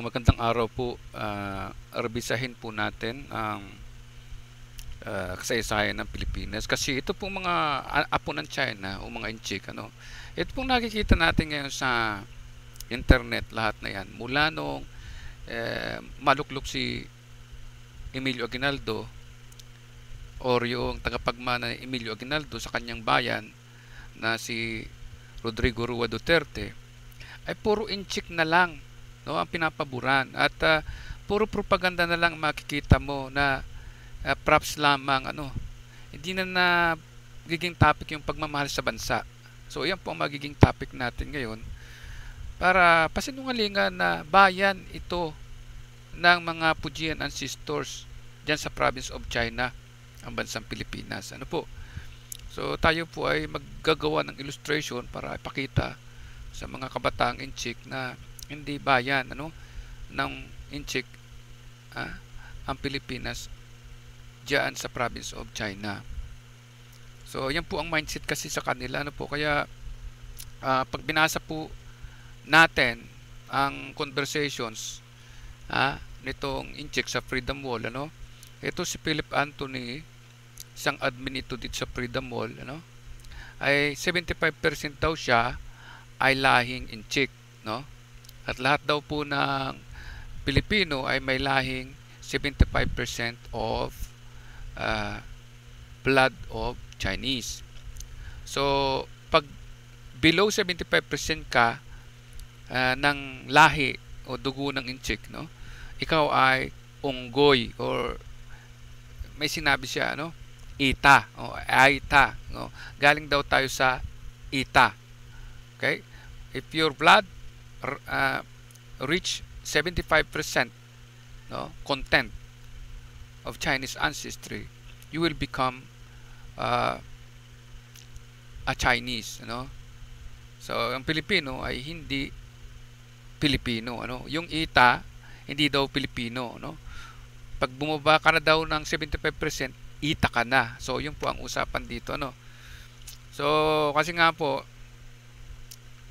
So magandang araw po. Uh, arbisahin po natin ang uh, kasaysayan ng Pilipinas kasi ito pong mga apo ng China o mga inchik ano. Ito pong nakikita natin ngayon sa internet lahat na yan mula nung eh, maluklok si Emilio Aguinaldo or yung tagapagmana ni Emilio Aguinaldo sa kanyang bayan na si Rodrigo Rua Duterte ay puro inchik na lang no ang pinapaboran at uh, puro propaganda na lang makikita mo na uh, props lamang ano hindi na na giging topic yung pagmamahal sa bansa so yan po ang magiging topic natin ngayon para pasinungalingan na bayan ito ng mga Fujian ancestors diyan sa province of China ang bansang Pilipinas ano po so tayo po ay maggagawa ng illustration para ipakita sa mga kabataang in check na hindi bayan ano ng Inchik ah, ang Pilipinas diyan sa province of China. So, yan po ang mindset kasi sa kanila ano po kaya ah, pag binasa po natin ang conversations ah, nitong Inchik sa Freedom Wall ano. Ito si Philip Anthony isang admin ito dito sa Freedom Wall ano ay 75% daw siya ay lahing in no at lahat daw po ng Pilipino ay may lahing 75% of uh, blood of Chinese. So, pag below 75% ka uh, ng lahi o dugo ng inchik, no? Ikaw ay unggoy or may sinabi siya, ano? Ita o aita, no? Galing daw tayo sa ita. Okay? If your blood uh, reach 75% no, content of Chinese ancestry, you will become uh, a Chinese, No? So, ang Pilipino ay hindi Pilipino, ano? Yung ita, hindi daw Pilipino, No? Pag bumaba ka na daw ng 75%, ita ka na. So, yun po ang usapan dito, ano? So, kasi nga po,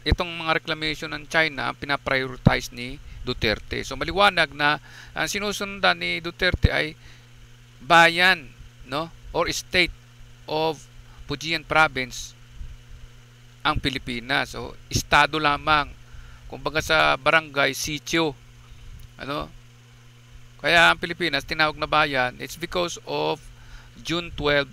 itong mga reclamation ng China pinaprioritize ni Duterte. So maliwanag na ang sinusundan ni Duterte ay bayan no or state of Fujian province ang Pilipinas. So estado lamang kumbaga sa barangay sitio ano kaya ang Pilipinas tinawag na bayan it's because of June 12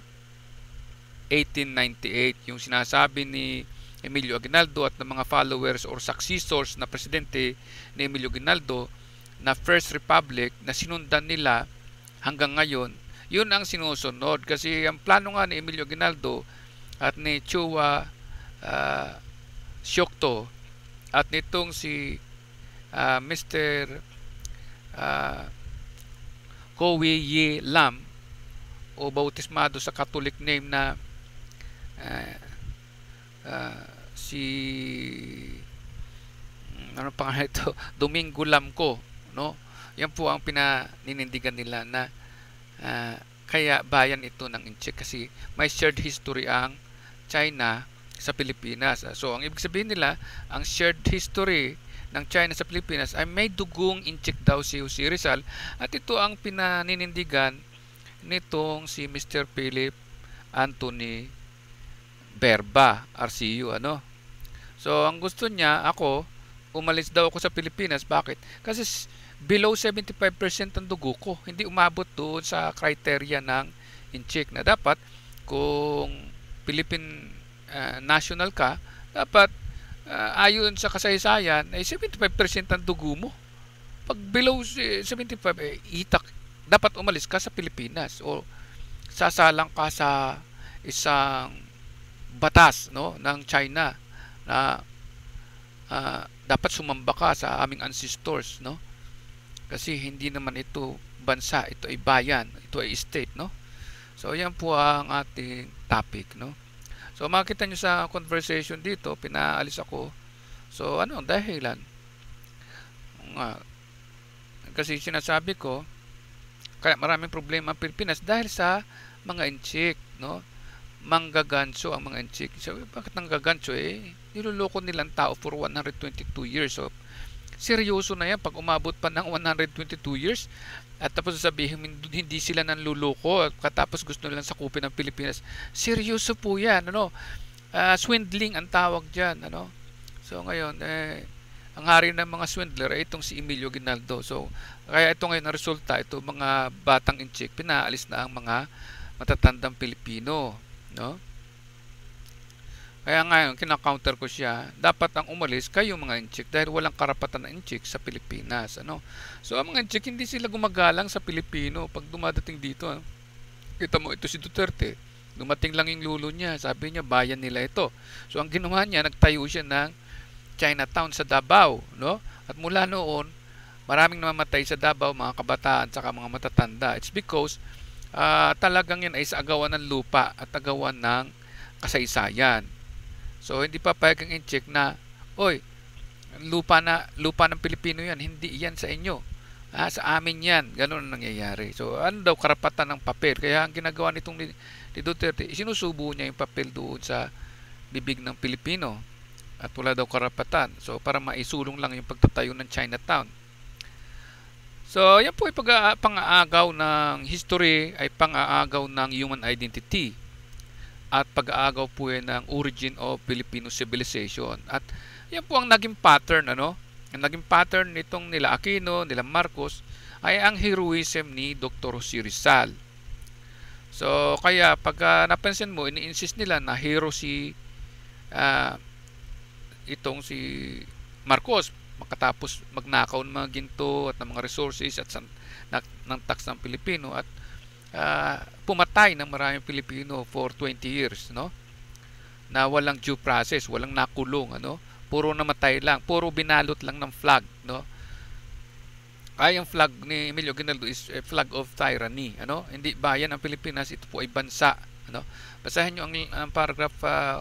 1898 yung sinasabi ni Emilio Aguinaldo at ng mga followers or successors na presidente ni Emilio Aguinaldo na First Republic na sinundan nila hanggang ngayon, yun ang sinusunod kasi ang plano nga ni Emilio Aguinaldo at ni Chua uh, Siokto at nitong si uh, ah, Mr. Uh, ah, Kowi Ye Lam o bautismado sa Catholic name na uh, uh, si mm, ano pa ito Domingo Lamco no yan po ang pinaninindigan nila na uh, kaya bayan ito ng Incheon kasi may shared history ang China sa Pilipinas ah, so ang ibig sabihin nila ang shared history ng China sa Pilipinas ay may dugong Incheon daw si Jose Rizal at ito ang pinaninindigan nitong si Mr. Philip Anthony Berba, RCU, ano. So, ang gusto niya, ako, umalis daw ako sa Pilipinas. Bakit? Kasi below 75% ang dugo ko. Hindi umabot doon sa criteria ng incheck na dapat kung Philippine uh, national ka, dapat uh, ayon sa kasaysayan ay 75% ang dugo mo. Pag below 75, eh, itak, dapat umalis ka sa Pilipinas o sasalang ka sa isang batas no ng China na uh, dapat sumamba ka sa aming ancestors no kasi hindi naman ito bansa ito ay bayan ito ay state no so ayan po ang ating topic no so makita niyo sa conversation dito pinaalis ako so ano ang dahilan nga kasi sinasabi ko kaya maraming problema ang Pilipinas dahil sa mga inchik no manggaganso ang mga antsik. So, bakit nanggaganso? Eh, niloloko nilang tao for 122 years. So, seryoso na yan pag umabot pa ng 122 years at tapos sabihin hindi sila nanluloko at katapos gusto nilang sakupin ng Pilipinas. Seryoso po yan. Ano? Uh, swindling ang tawag dyan. Ano? So, ngayon, eh, ang hari ng mga swindler ay itong si Emilio Ginaldo. So, kaya ito ngayon ang resulta, ito mga batang inchik, pinaalis na ang mga matatandang Pilipino. No? Kaya ngayon, kina-counter ko siya, dapat ang umalis kayo mga inchik dahil walang karapatan na inchik sa Pilipinas. Ano? So ang mga inchik, hindi sila gumagalang sa Pilipino pag dumadating dito. Ano? Kita mo, ito si Duterte. Dumating lang yung lulo niya. Sabi niya, bayan nila ito. So ang ginawa niya, nagtayo siya ng Chinatown sa Davao. No? At mula noon, maraming namamatay sa Davao, mga kabataan, saka mga matatanda. It's because uh, talagang yan ay sa agawan ng lupa at agawan ng kasaysayan. So hindi pa payagang i-check na oy lupa na lupa ng Pilipino yan, hindi yan sa inyo. Ah, sa amin yan, ganun ang nangyayari. So ano daw karapatan ng papel? Kaya ang ginagawa nitong ni, Duterte, isinusubo niya yung papel doon sa bibig ng Pilipino at wala daw karapatan. So para maisulong lang yung pagtatayo ng Chinatown. So, yan po ay pag pang-aagaw ng history ay pang-aagaw ng human identity at pag-aagaw po yan ng origin of Filipino civilization. At yan po ang naging pattern, ano? Ang naging pattern nitong nila Aquino, nila Marcos ay ang heroism ni Dr. Jose Rizal. So, kaya pag uh, napansin mo, ini-insist nila na hero si uh, itong si Marcos makatapos mag-knockout ng mga ginto at ng mga resources at san, na, ng tax ng Pilipino at uh, pumatay ng maraming Pilipino for 20 years no na walang due process walang nakulong ano puro namatay lang puro binalot lang ng flag no ay ang flag ni Emilio Guinaldo is a flag of tyranny ano hindi bayan ang Pilipinas ito po ay bansa ano basahin niyo ang, ang paragraph uh, ah,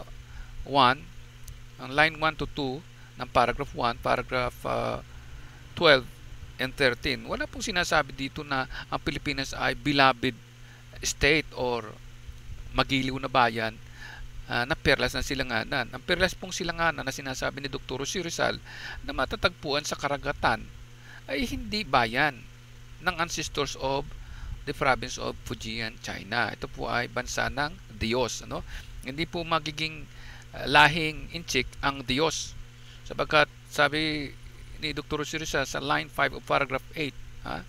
1 ang line 1 to 2 ng paragraph 1, paragraph uh, ah, 12, and 13. Wala pong sinasabi dito na ang Pilipinas ay beloved state or magiliw na bayan uh, na perlas ng silanganan. Ang perlas pong silanganan na sinasabi ni Dr. Si Rizal na matatagpuan sa karagatan ay hindi bayan ng ancestors of the province of Fujian, China. Ito po ay bansa ng Diyos. Ano? Hindi po magiging uh, lahing inchik ang Diyos Sapagkat sabi ni Dr. Sirisa sa line 5 of paragraph 8, ha?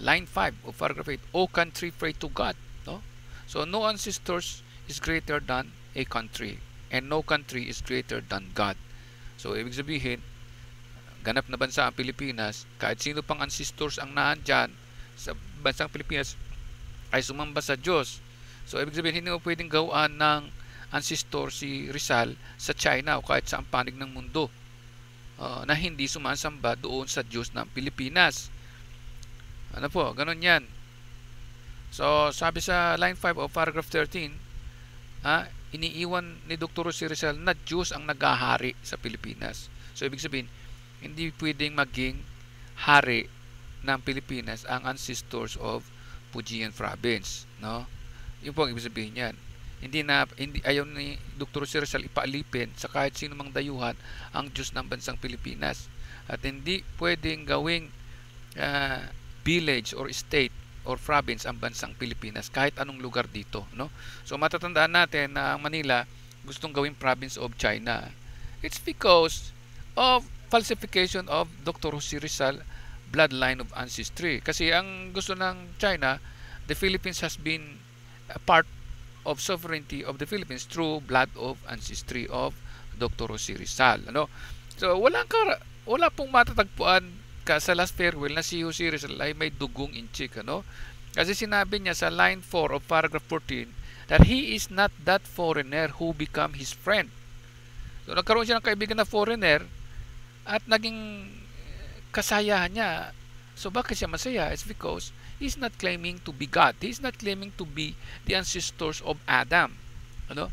line 5 of paragraph 8, O country pray to God. No? So no ancestors is greater than a country and no country is greater than God. So ibig sabihin, ganap na bansa ang Pilipinas, kahit sino pang ancestors ang naandyan sa bansang Pilipinas ay sumamba sa Diyos. So ibig sabihin, hindi mo pwedeng gawaan ng ancestor si Rizal sa China o kahit sa ang panig ng mundo. Ah, na hindi sumasamba doon sa Diyos ng Pilipinas. Ano po, ganun yan. So, sabi sa line 5 of paragraph 13, ah, iniiwan ni Dr. si Rizal na Diyos ang nagahari sa Pilipinas. So, ibig sabihin, hindi pwedeng maging hari ng Pilipinas ang ancestors of Pujian province. No? Yun po ang ibig sabihin yan. Hindi na hindi ayaw ni Dr. Sirsal ipaalipin sa kahit sino mang dayuhan ang Diyos ng bansang Pilipinas. At hindi pwedeng gawing uh, village or state or province ang bansang Pilipinas kahit anong lugar dito no so matatandaan natin na ang Manila gustong gawing province of China it's because of falsification of Dr. Jose Rizal bloodline of ancestry kasi ang gusto ng China the Philippines has been a part of sovereignty of the Philippines through blood of ancestry of Dr. Jose Rizal. Ano? So, walang kar wala pong matatagpuan ka sa last farewell na si Jose Rizal ay may dugong inchik. Ano? Kasi sinabi niya sa line 4 of paragraph 14 that he is not that foreigner who become his friend. So, nagkaroon siya ng kaibigan na foreigner at naging eh, kasayahan niya. So, bakit siya masaya? It's because is not claiming to be God. He is not claiming to be the ancestors of Adam. Ano?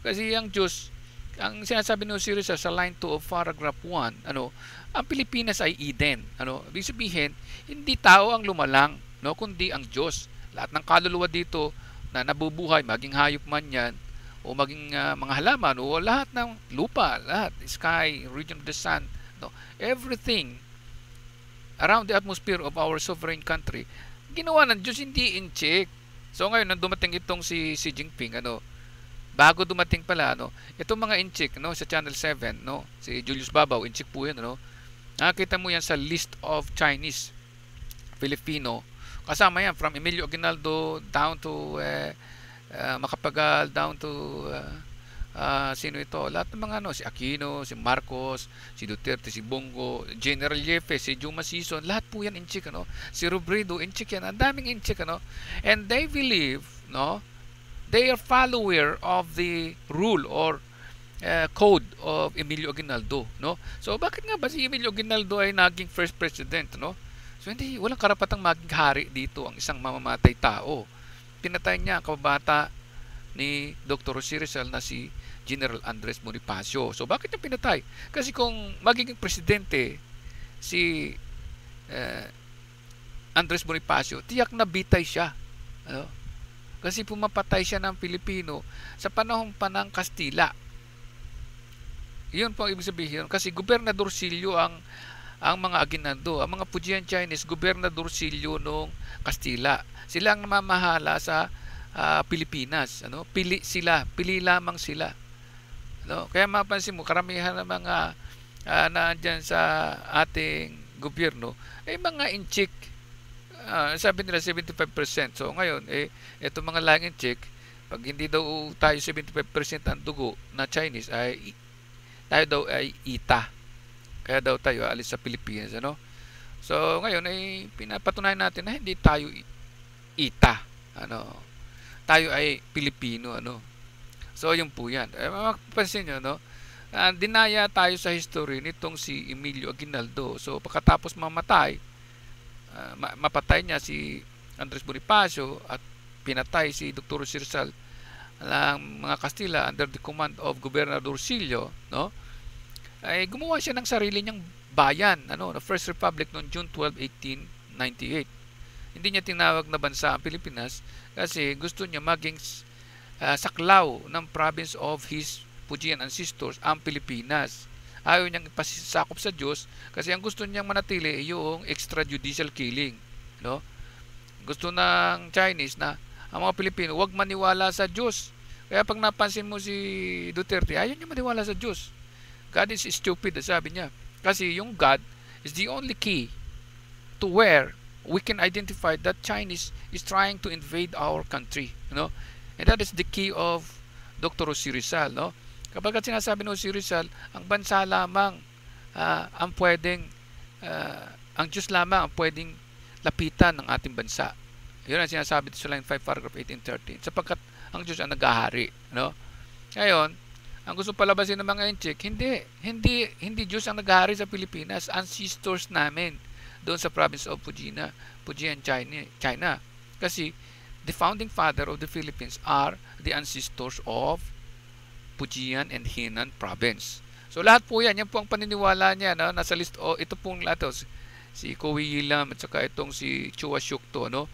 Kasi ang Diyos, ang sinasabi ni Osiris sa line 2 of paragraph 1, ano, ang Pilipinas ay Eden. Ano? Ibig sabihin, hindi tao ang lumalang, no, kundi ang Diyos. Lahat ng kaluluwa dito na nabubuhay, maging hayop man yan, o maging uh, mga halaman, o lahat ng lupa, lahat, sky, region of the sun, no, everything around the atmosphere of our sovereign country ginawa ng Diyos, hindi in-check. So ngayon, nang dumating itong si Xi Jinping, ano, bago dumating pala, ano, itong mga in-check, no, sa Channel 7, no, si Julius Babaw, in-check po yan, ano, nakakita mo yan sa list of Chinese, Filipino, kasama yan, from Emilio Aguinaldo down to, eh, uh, Macapagal, down to, uh, uh, sino ito? Lahat ng mga ano, si Aquino, si Marcos, si Duterte, si Bongo, General Yefe, si Juma Sison, lahat po yan incheck, check, ano? Si Robredo, incheck yan. Ang daming incheck, check, ano? And they believe, no? They are follower of the rule or uh, code of Emilio Aguinaldo, no? So bakit nga ba si Emilio Aguinaldo ay naging first president, no? So hindi, walang karapatang maghari dito ang isang mamamatay tao. Pinatay niya ang kababata ni Dr. Jose Rizal na si General Andres Bonifacio. So bakit niya pinatay? Kasi kung magiging presidente si uh, Andres Bonifacio, tiyak na bitay siya. Ano? Kasi pumapatay siya ng Pilipino sa panahong panang Kastila. Yun po ang ibig sabihin. Kasi Gobernador Silio ang ang mga aginando, ang mga Pujian Chinese, Gobernador Silio nung Kastila. Sila ang namamahala sa uh, Pilipinas. Ano? Pili sila, pili lamang sila. No? Kaya mapansin mo, karamihan ng mga uh, naandyan sa ating gobyerno ay eh, mga in-check. Uh, sabi nila 75%. So ngayon, eh, itong mga lang in-check, pag hindi daw tayo 75% ang dugo na Chinese, ay tayo daw ay ita. Kaya daw tayo alis sa Pilipinas. Ano? So ngayon ay eh, pinapatunayan natin na hindi tayo ita. Ano? Tayo ay Pilipino. Ano? So, yun po yan. Eh, mapapansin nyo, no? Uh, dinaya tayo sa history nitong si Emilio Aguinaldo. So, pagkatapos mamatay, uh, ma mapatay niya si Andres Bonifacio at pinatay si Dr. Sirsal ng mga Kastila under the command of Gobernador Silio, no? Ay eh, gumawa siya ng sarili niyang bayan, ano, the First Republic noong June 12, 1898. Hindi niya tinawag na bansa ang Pilipinas kasi gusto niya maging Ah, saklaw ng province of his Pujian ancestors ang Pilipinas. Ayaw niyang ipasakop sa Diyos kasi ang gusto niyang manatili ay yung extrajudicial killing. No? Gusto ng Chinese na ang mga Pilipino huwag maniwala sa Diyos. Kaya pag napansin mo si Duterte, ayaw niya maniwala sa Diyos. God is stupid, sabi niya. Kasi yung God is the only key to where we can identify that Chinese is trying to invade our country. You know? And that is the key of Dr. O. Rizal. No? Kapag sinasabi ni si Rizal, ang bansa lamang uh, ang pwedeng, uh, ang Diyos lamang ang pwedeng lapitan ng ating bansa. Yun ang sinasabi sa line 5, paragraph 1813. 13. Sapagkat ang Diyos ang naghahari. No? Ngayon, ang gusto palabasin ng mga inchik, hindi, hindi, hindi Diyos ang naghahari sa Pilipinas, ang sisters namin doon sa province of Pujina, Fujian, China, China. Kasi The founding father of the Philippines are the ancestors of Pujian and Henan province. So lahat po yan, yan po ang paniniwala niya. No? Nasa list, oh, ito pong lahat. Oh, si Kowi Yilam at saka itong si Chua Shukto. No?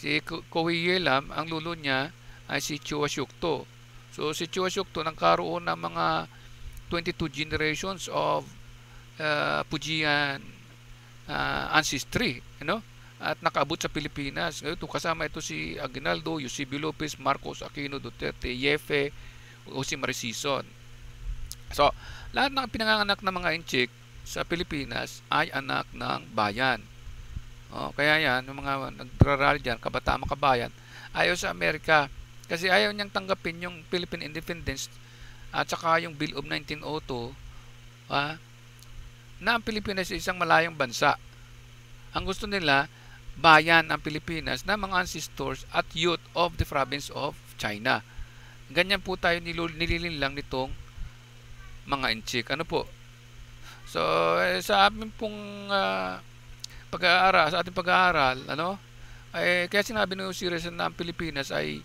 Si Kowi Yilam, ang lulo niya ay si Chua Shukto. So si Chua Shukto nangkaroon ng mga 22 generations of uh, Pujian uh, ancestry. You know? at nakaabot sa Pilipinas. Ngayon, ito, kasama ito si Aguinaldo, Eusebio Lopez, Marcos Aquino Duterte, Yefe, o si Marisison. So, lahat ng pinanganak ng mga inchik sa Pilipinas ay anak ng bayan. O, oh, kaya yan, yung mga nagrarally dyan, kabataan kabayan, ayaw sa Amerika kasi ayaw niyang tanggapin yung Philippine Independence at saka yung Bill of 1902 ha, ah, na ang Pilipinas ay isang malayang bansa. Ang gusto nila bayan ng Pilipinas ng mga ancestors at youth of the province of China. Ganyan po tayo lang nitong mga inchik. Ano po? So, eh, sa amin pong uh, pag-aaral, sa ating pag-aaral, ano? Eh, kaya sinabi ni Jose Rizal na ang Pilipinas ay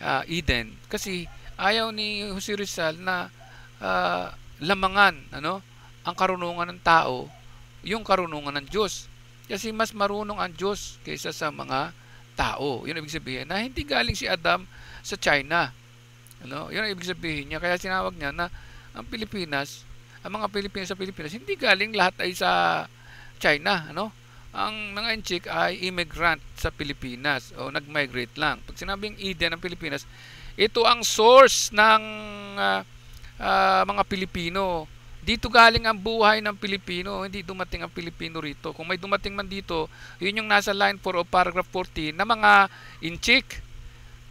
uh, Eden. Kasi ayaw ni Jose Rizal na uh, lamangan, ano? Ang karunungan ng tao, yung karunungan ng Diyos. Kasi mas marunong ang Diyos kaysa sa mga tao. Yun ibig sabihin na hindi galing si Adam sa China. Ano? Yun ang ibig sabihin niya. Kaya sinawag niya na ang Pilipinas, ang mga Pilipinas sa Pilipinas, hindi galing lahat ay sa China. Ano? Ang mga Enchik ay immigrant sa Pilipinas o nag-migrate lang. Pag sinabing Eden ng Pilipinas, ito ang source ng uh, uh, mga Pilipino dito galing ang buhay ng Pilipino, hindi dumating ang Pilipino rito. Kung may dumating man dito, yun yung nasa line 4 o paragraph 14 na mga inchik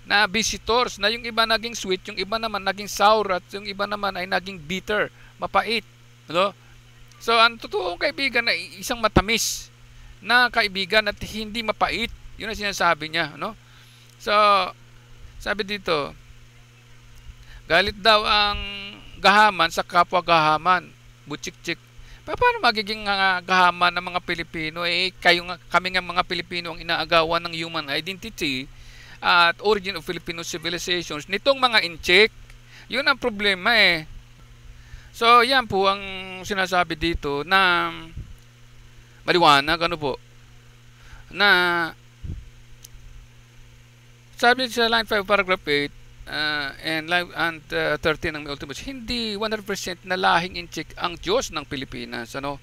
na visitors na yung iba naging sweet, yung iba naman naging sour at yung iba naman ay naging bitter, mapait. No? So ang totoong kaibigan ay isang matamis na kaibigan at hindi mapait. Yun ang sinasabi niya. No? So, sabi dito, galit daw ang gahaman sa kapwa gahaman. Buchik-chik. Paano magiging uh, gahaman ng mga Pilipino? Eh, kayo nga, kami nga mga Pilipino ang inaagawan ng human identity at origin of Filipino civilizations. Nitong mga incheck, yun ang problema eh. So, yan po ang sinasabi dito na maliwanag, ano po, na sabi sa line 5 paragraph 8, uh, and live and uh, 13 ng may ultimate hindi 100% na lahing in check ang Diyos ng Pilipinas ano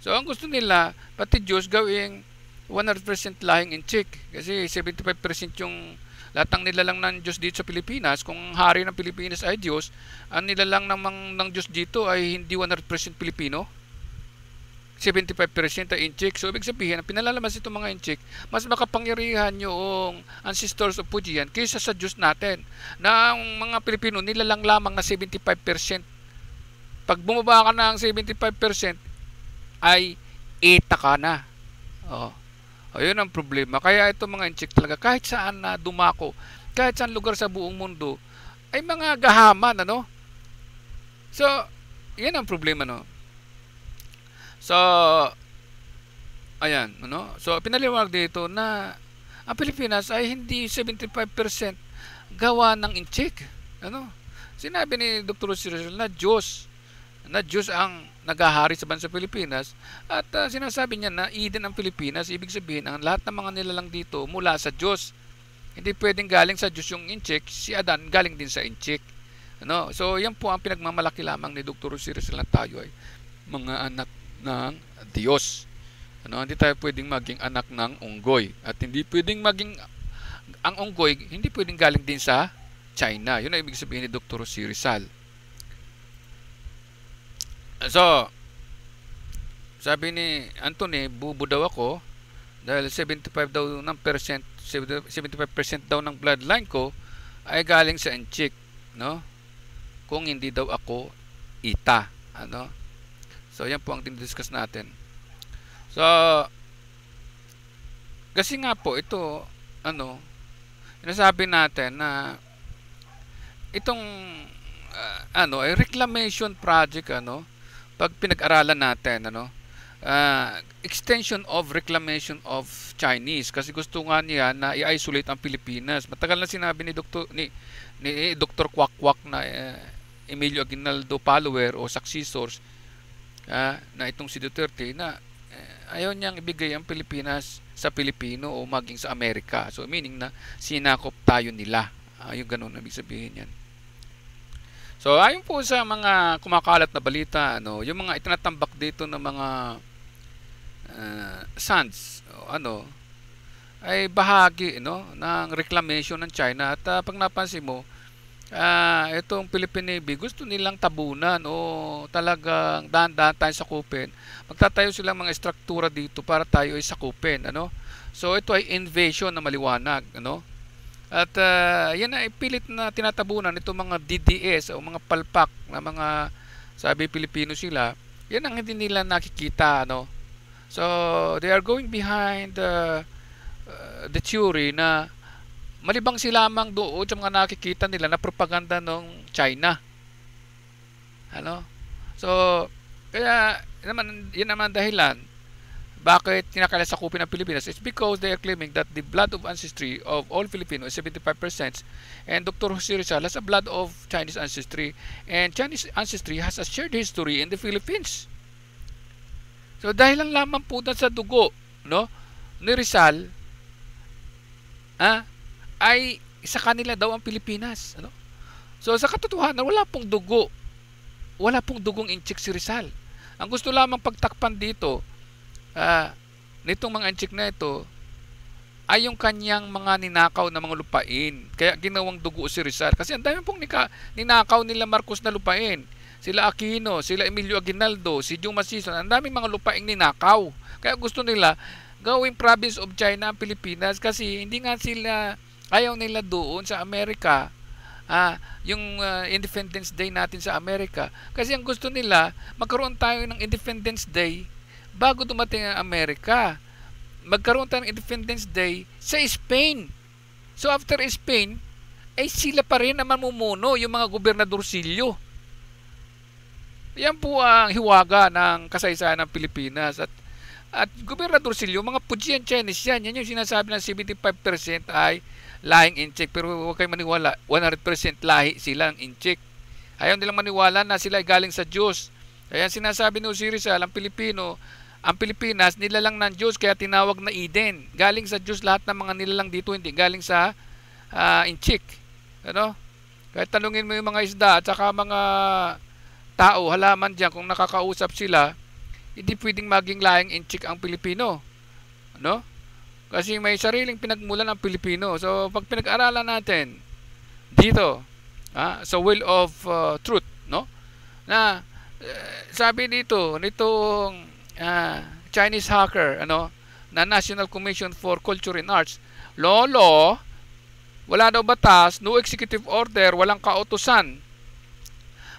so ang gusto nila pati Diyos gawing 100% lahing in check kasi 75% yung lahat ng lang ng Diyos dito sa Pilipinas kung ang hari ng Pilipinas ay Diyos ang nilalang ng, ng Diyos dito ay hindi 100% Pilipino 75% in-check. So, ibig sabihin, ang pinalalamas itong mga Inchik, mas makapangyarihan yung ancestors of Fujian kaysa sa Diyos natin. Na ang mga Pilipino, nilalang lamang na 75%. Pag bumaba ka na ang 75%, ay eta ka na. Oh. Ayun ang problema. Kaya itong mga Inchik talaga, kahit saan na dumako, kahit saan lugar sa buong mundo, ay mga gahaman, ano? So, yan ang problema, no? So, ayan, ano? So, pinaliwanag dito na ang Pilipinas ay hindi 75% gawa ng incheck. Ano? Sinabi ni Dr. Cyril na Diyos, na Diyos ang naghahari sa bansa Pilipinas at uh, sinasabi niya na Eden ang Pilipinas, ibig sabihin ang lahat ng mga nilalang dito mula sa Diyos. Hindi pwedeng galing sa Diyos yung incheck, si Adan galing din sa incheck. Ano? So, yan po ang pinagmamalaki lamang ni Dr. Cyril lang tayo ay mga anak ng Diyos. Ano, hindi tayo pwedeng maging anak ng unggoy at hindi pwedeng maging ang unggoy hindi pwedeng galing din sa China. Yun ang ibig sabihin ni Dr. C. Rizal. So, sabi ni Anthony, bubo daw ako dahil 75 daw ng percent 75% daw ng bloodline ko ay galing sa Enchik, no? Kung hindi daw ako ita, ano? So, yan po ang dinidiscuss natin. So, kasi nga po, ito, ano, nasabi natin na itong, uh, ano, ay reclamation project, ano, pag pinag-aralan natin, ano, uh, extension of reclamation of Chinese kasi gusto nga niya na i-isolate ang Pilipinas. Matagal na sinabi ni Dr. ni, ni Dr. Kwak Kwak na uh, Emilio Aguinaldo follower o successors uh, na itong si Duterte na uh, ayaw niyang ibigay ang Pilipinas sa Pilipino o maging sa Amerika. So meaning na sinakop tayo nila. Ayun ah, yung ganun na ibig sabihin yan. So ayon po sa mga kumakalat na balita, ano, yung mga itinatambak dito ng mga uh, ah, sands, ano, ay bahagi no, ng reclamation ng China. At uh, pag napansin mo, ah, itong Philippine Navy, gusto nilang tabunan o talagang dahan-dahan tayo sakupin. Magtatayo silang mga struktura dito para tayo ay sakupin. Ano? So ito ay invasion na maliwanag. Ano? At uh, yan ay pilit na tinatabunan itong mga DDS o mga palpak na mga sabi Pilipino sila. Yan ang hindi nila nakikita. Ano? So they are going behind the, uh, ah, ah, the theory na Malibang sila lamang doon sa mga nakikita nila na propaganda ng China. Ano? So, kaya naman, yun naman dahilan bakit sa kinakalasakupin ng Pilipinas is because they are claiming that the blood of ancestry of all Filipinos is 75% and Dr. Jose Rizal has a blood of Chinese ancestry and Chinese ancestry has a shared history in the Philippines. So dahil lang lamang po sa dugo no, ni Rizal ah, ay sa kanila daw ang Pilipinas. Ano? So sa katotohanan, wala pong dugo. Wala pong dugong inchik si Rizal. Ang gusto lamang pagtakpan dito, uh, nitong mga inchik na ito, ay yung kanyang mga ninakaw na mga lupain. Kaya ginawang dugo si Rizal. Kasi ang dami pong nika, ninakaw nila Marcos na lupain. Sila Aquino, sila Emilio Aguinaldo, si Juma Sison. Ang daming mga lupain ninakaw. Kaya gusto nila gawing province of China ang Pilipinas kasi hindi nga sila ayaw nila doon sa Amerika ah, yung uh, Independence Day natin sa Amerika kasi ang gusto nila magkaroon tayo ng Independence Day bago dumating ang Amerika magkaroon tayo ng Independence Day sa Spain so after Spain ay sila pa rin ang mamumuno yung mga gobernador silyo yan po ang hiwaga ng kasaysayan ng Pilipinas at at Gobernador Silio, mga Pujian Chinese yan, yan yung sinasabi ng 75% ay lahing incheck pero huwag kayong maniwala 100% lahi sila ang incheck ayaw nilang maniwala na sila ay galing sa Diyos kaya sinasabi ni Osiris ah, ang Pilipino ang Pilipinas nilalang ng Diyos kaya tinawag na Eden galing sa Diyos lahat ng mga nilalang dito hindi galing sa uh, ah, incheck ano kaya tanungin mo yung mga isda at saka mga tao halaman diyan kung nakakausap sila hindi pwedeng maging lahing incheck ang Pilipino ano kasi may sariling pinagmulan ang Pilipino. So, pag pinag-aralan natin dito, ah, so will of uh, truth, no? Na uh, sabi dito nitong uh, Chinese hacker, ano, na National Commission for Culture and Arts, lolo, wala daw batas, no executive order, walang kautusan,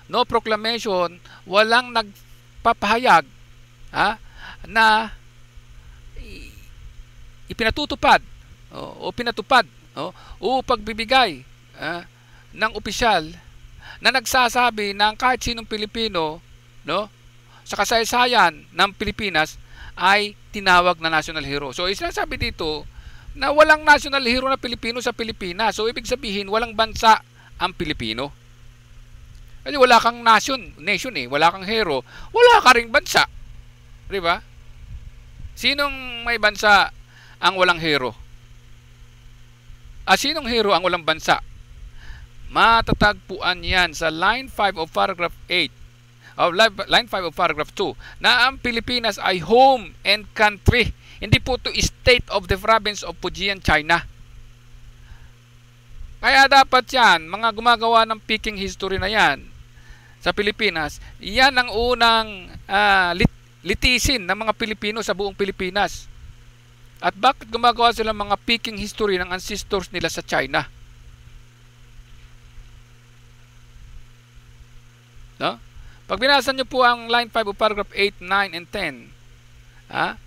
no proclamation, walang nagpapahayag ha, na ipinatutupad o, o pinatupad o, o pagbibigay uh, ng opisyal na nagsasabi ng kahit sinong Pilipino no, sa kasaysayan ng Pilipinas ay tinawag na national hero. So, sinasabi dito na walang national hero na Pilipino sa Pilipinas. So, ibig sabihin, walang bansa ang Pilipino. Kasi wala kang nation, nation eh, wala kang hero, wala ka ring bansa. 'Di ba? Sinong may bansa ang walang hero. At ah, sinong hero ang walang bansa? Matatagpuan yan sa line 5 of paragraph 8 of line 5 of paragraph 2 na ang Pilipinas ay home and country. Hindi po to state of the province of Fujian, China. Kaya dapat yan, mga gumagawa ng picking history na yan sa Pilipinas, yan ang unang uh, lit- litisin ng mga Pilipino sa buong Pilipinas at bakit gumagawa sila mga peking history ng ancestors nila sa China? No? Pag binasa niyo po ang line 5 o paragraph 8, 9, and 10, ha?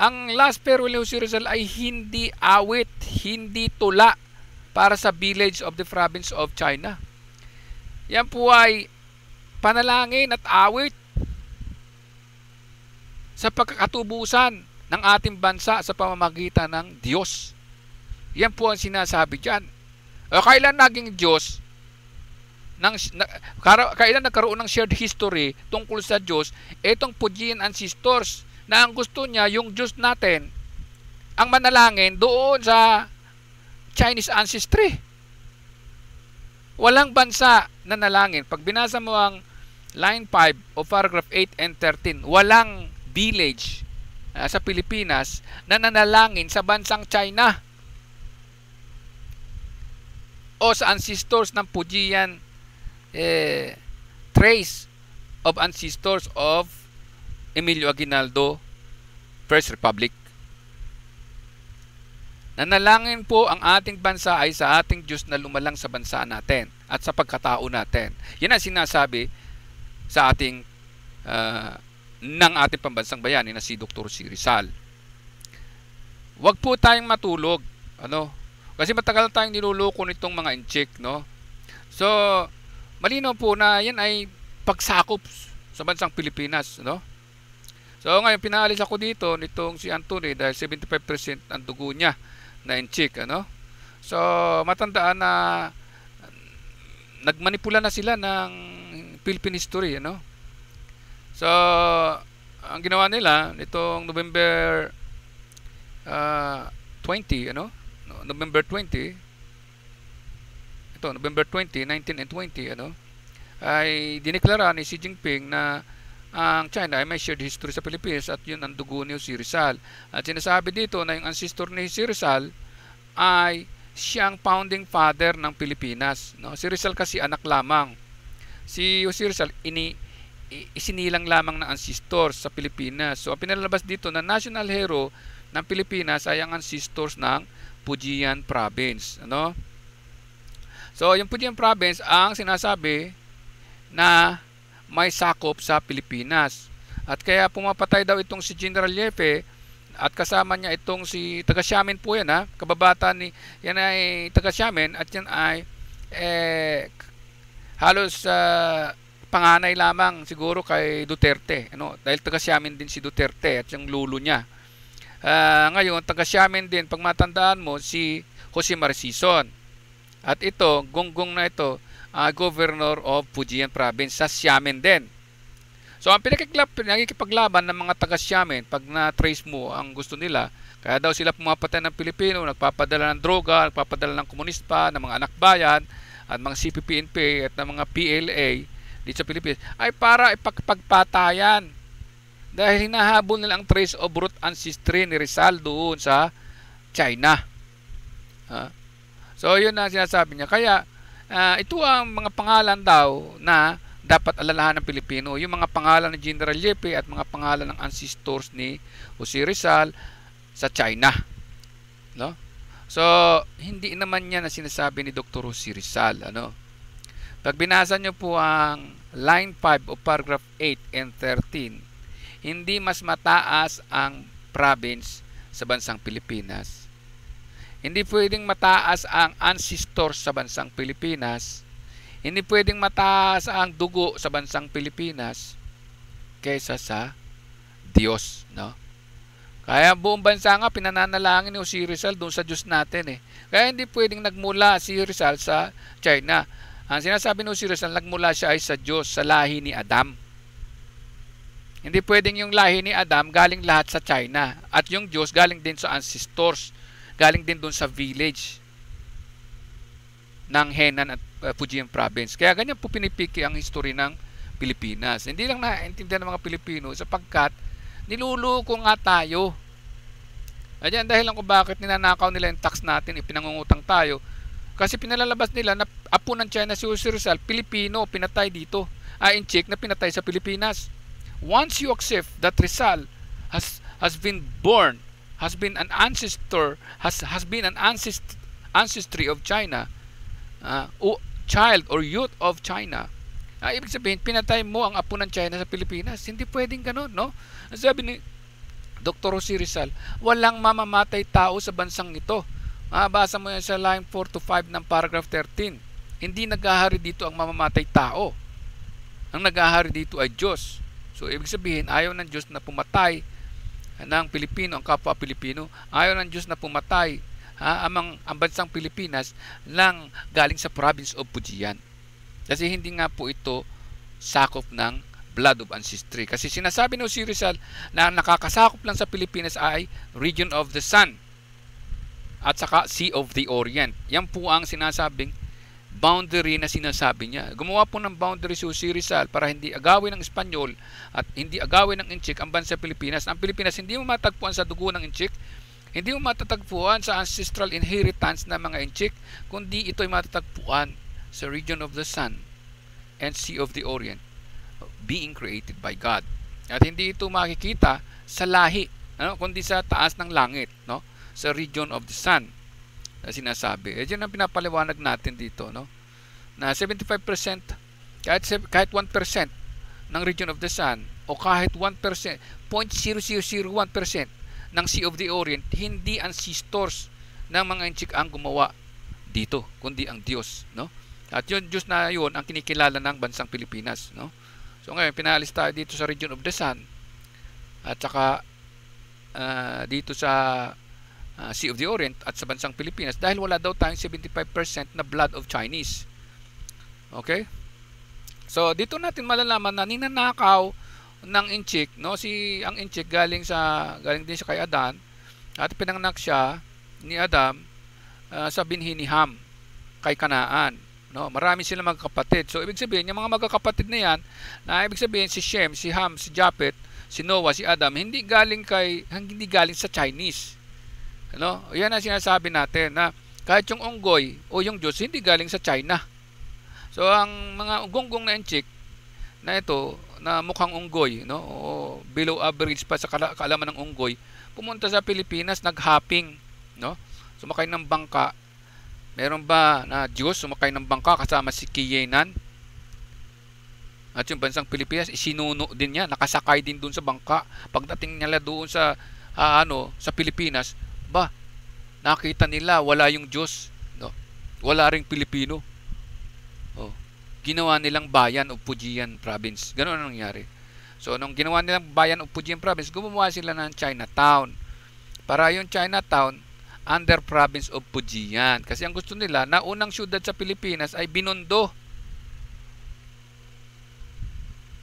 ang last pair will Rizal ay hindi awit, hindi tula para sa village of the province of China. Yan po ay panalangin at awit sa pagkakatubusan ng ating bansa sa pamamagitan ng Diyos. Yan po ang sinasabi diyan. O kailan naging Diyos? Nang, na, kailan nagkaroon ng shared history tungkol sa Diyos? Itong Pujian Ancestors na ang gusto niya, yung Diyos natin, ang manalangin doon sa Chinese ancestry. Walang bansa na nalangin. Pag binasa mo ang line 5 o paragraph 8 and 13, walang village uh, sa Pilipinas na nanalangin sa bansang China o sa ancestors ng Pujian eh, trace of ancestors of Emilio Aguinaldo First Republic. Nanalangin po ang ating bansa ay sa ating Diyos na lumalang sa bansa natin at sa pagkatao natin. Yan ang sinasabi sa ating uh, ng ating pambansang bayani na si Dr. C. Rizal. Huwag po tayong matulog. Ano? Kasi matagal na tayong niluloko nitong mga incheck, no? So, malino po na yan ay pagsakop sa bansang Pilipinas, no? So, ngayon, pinaalis ako dito nitong si Anthony dahil 75% ang dugo niya na incheck, ano? So, matandaan na nagmanipula na sila ng Philippine history, ano? So, ang ginawa nila nitong November uh, ah, 20, ano? November 20 ito, November 20, 19 and 20, ano? ay dineklara ni Xi Jinping na ang China ay may shared history sa Pilipinas at yun ang dugo ni si Rizal. At sinasabi dito na yung ancestor ni si Rizal ay siyang founding father ng Pilipinas. No? Si Rizal kasi anak lamang. Si Jose Rizal ini isinilang lamang ng ancestors sa Pilipinas. So ang pinalabas dito na national hero ng Pilipinas ay ang ancestors ng Pujian province, ano? So yung Pujian province ang sinasabi na may sakop sa Pilipinas. At kaya pumapatay daw itong si General Yefe at kasama niya itong si taga po yan ha, kababata ni yan ay taga at yan ay eh, halos uh, panganay lamang siguro kay Duterte. Ano, dahil taga-Siamin din si Duterte at yung lulo niya. Uh, ngayon, taga-Siamin din, pag matandaan mo, si Jose Marcison. At ito, gunggong na ito, uh, governor of Fujian Province sa Siamin din. So ang pinakikipaglaban ng mga taga Siamen, pag na-trace mo ang gusto nila, kaya daw sila pumapatay ng Pilipino, nagpapadala ng droga, nagpapadala ng komunista, ng mga anak bayan, at mga CPPNP at ng mga PLA dito sa Pilipinas ay para ipagpagpatayan dahil hinahabol nila ang trace of root ancestry ni Rizal doon sa China. Ha? So yun ang sinasabi niya. Kaya uh, ito ang mga pangalan daw na dapat alalahan ng Pilipino. Yung mga pangalan ni General Jepe at mga pangalan ng ancestors ni Jose Rizal sa China. No? So, hindi naman niya na sinasabi ni Dr. Jose Rizal. Ano? Pag binasa nyo po ang line 5 o paragraph 8 and 13, hindi mas mataas ang province sa bansang Pilipinas. Hindi pwedeng mataas ang ancestor sa bansang Pilipinas. Hindi pwedeng mataas ang dugo sa bansang Pilipinas kaysa sa Diyos, no? Kaya buong bansa nga pinananalangin ni si Rizal doon sa Diyos natin eh. Kaya hindi pwedeng nagmula si Rizal sa China ang sinasabi ng Osiris, ang nagmula siya ay sa Diyos, sa lahi ni Adam. Hindi pwedeng yung lahi ni Adam galing lahat sa China at yung Diyos galing din sa ancestors, galing din doon sa village ng Henan at uh, Fujian province. Kaya ganyan po pinipiki ang history ng Pilipinas. Hindi lang naintindihan ng mga Pilipino sapagkat niluluko nga tayo. Ayan, dahil lang kung bakit ninanakaw nila yung tax natin, ipinangungutang tayo, kasi pinalalabas nila na apo ng China si Jose Rizal, Pilipino, pinatay dito. Ay, ah, in check na pinatay sa Pilipinas. Once you accept that Rizal has, has been born, has been an ancestor, has, has been an ancest, ancestry of China, uh, child or youth of China, Ah, ibig sabihin, pinatay mo ang apo ng China sa Pilipinas. Hindi pwedeng ganun, no? Sabi ni Dr. Jose Rizal, walang mamamatay tao sa bansang ito Mabasa mo yan sa line 4 to 5 ng paragraph 13. Hindi naghahari dito ang mamamatay tao. Ang naghahari dito ay Diyos. So, ibig sabihin, ayaw ng Diyos na pumatay ng Pilipino, ang kapwa Pilipino. Ayaw ng Diyos na pumatay ha, amang, ang bansang Pilipinas lang galing sa province of Pujian. Kasi hindi nga po ito sakop ng blood of ancestry. Kasi sinasabi ng si Rizal na nakakasakop lang sa Pilipinas ay region of the sun at saka Sea of the Orient. Yan po ang sinasabing boundary na sinasabi niya. Gumawa po ng boundary si Jose Rizal para hindi agawin ng Espanyol at hindi agawin ng Inchik ang bansa Pilipinas. Ang Pilipinas hindi mo matagpuan sa dugo ng Inchik, hindi mo matatagpuan sa ancestral inheritance ng mga Inchik, kundi ito'y matatagpuan sa region of the sun and sea of the Orient being created by God. At hindi ito makikita sa lahi, ano, kundi sa taas ng langit, no? sa region of the sun na sinasabi. Eh, yun ang pinapaliwanag natin dito, no? Na 75%, kahit, kahit 1% ng region of the sun, o kahit 1%, 0.0001% ng Sea of the Orient, hindi ang stores ng mga inchik ang gumawa dito, kundi ang Diyos, no? At yun, Diyos na yun ang kinikilala ng bansang Pilipinas, no? So ngayon, pinalis tayo dito sa region of the sun at saka uh, dito sa uh, Sea of the Orient at sa bansang Pilipinas dahil wala daw tayong 75% na blood of Chinese. Okay? So dito natin malalaman na ninanakaw ng Inchik, no? Si ang Inchik galing sa galing din siya kay Adan at pinanganak siya ni Adam uh, sa binhi ni Ham kay Kanaan. No, marami silang magkapatid. So ibig sabihin, yung mga magkakapatid na 'yan, na ibig sabihin si Shem, si Ham, si Japet, si Noah, si Adam, hindi galing kay hindi galing sa Chinese. No? Yan ang sinasabi natin na kahit yung unggoy o yung juice hindi galing sa China. So ang mga gonggong na enchik na ito na mukhang unggoy, no? O below average pa sa kaalaman ng unggoy, pumunta sa Pilipinas naghopping, no? Sumakay ng bangka. Meron ba na juice sumakay ng bangka kasama si Kiyenan? At yung bansang Pilipinas, isinuno din niya, nakasakay din doon sa bangka. Pagdating niya doon sa uh, ano, sa Pilipinas, ba, nakita nila wala yung Diyos. No? Wala ring Pilipino. Oh, ginawa nilang bayan o Pujian province. Ganun ang nangyari. So, nung ginawa nilang bayan o Pujian province, gumawa sila ng Chinatown. Para yung Chinatown, under province of Pujian. Kasi ang gusto nila, na unang syudad sa Pilipinas ay Binondo.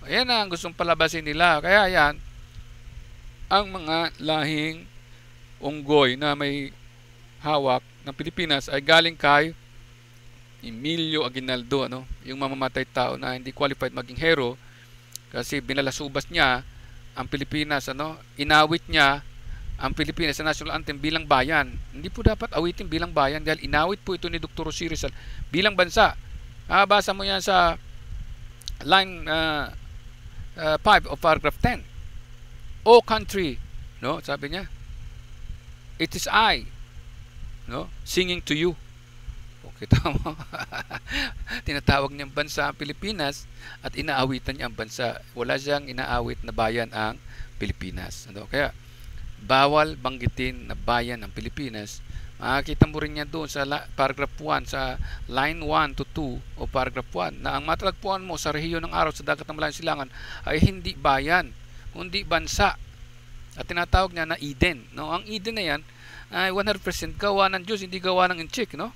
Ayan na ang gustong palabasin nila. Kaya yan, ang mga lahing unggoy na may hawak ng Pilipinas ay galing kay Emilio Aguinaldo, ano? yung mamamatay tao na hindi qualified maging hero kasi binalasubas niya ang Pilipinas, ano? inawit niya ang Pilipinas sa national anthem bilang bayan. Hindi po dapat awitin bilang bayan dahil inawit po ito ni Dr. Rosy Rizal bilang bansa. Ah, basa mo yan sa line uh, uh, 5 of paragraph 10. O country, no? Sabi niya, It is I. No? Singing to you. Okay, tama. Tinatawag niyang bansa ang Pilipinas at inaawitan niya ang bansa. Wala siyang inaawit na bayan ang Pilipinas. Ano? Kaya, bawal banggitin na bayan ng Pilipinas. Makikita mo rin niya doon sa paragraph 1, sa line 1 to 2 o paragraph 1 na ang matatagpuan mo sa rehiyon ng araw sa dagat ng malayong silangan ay hindi bayan, kundi bansa at tinatawag niya na Eden. No? Ang Eden na yan ay 100% gawa ng Diyos, hindi gawa ng inchik. No?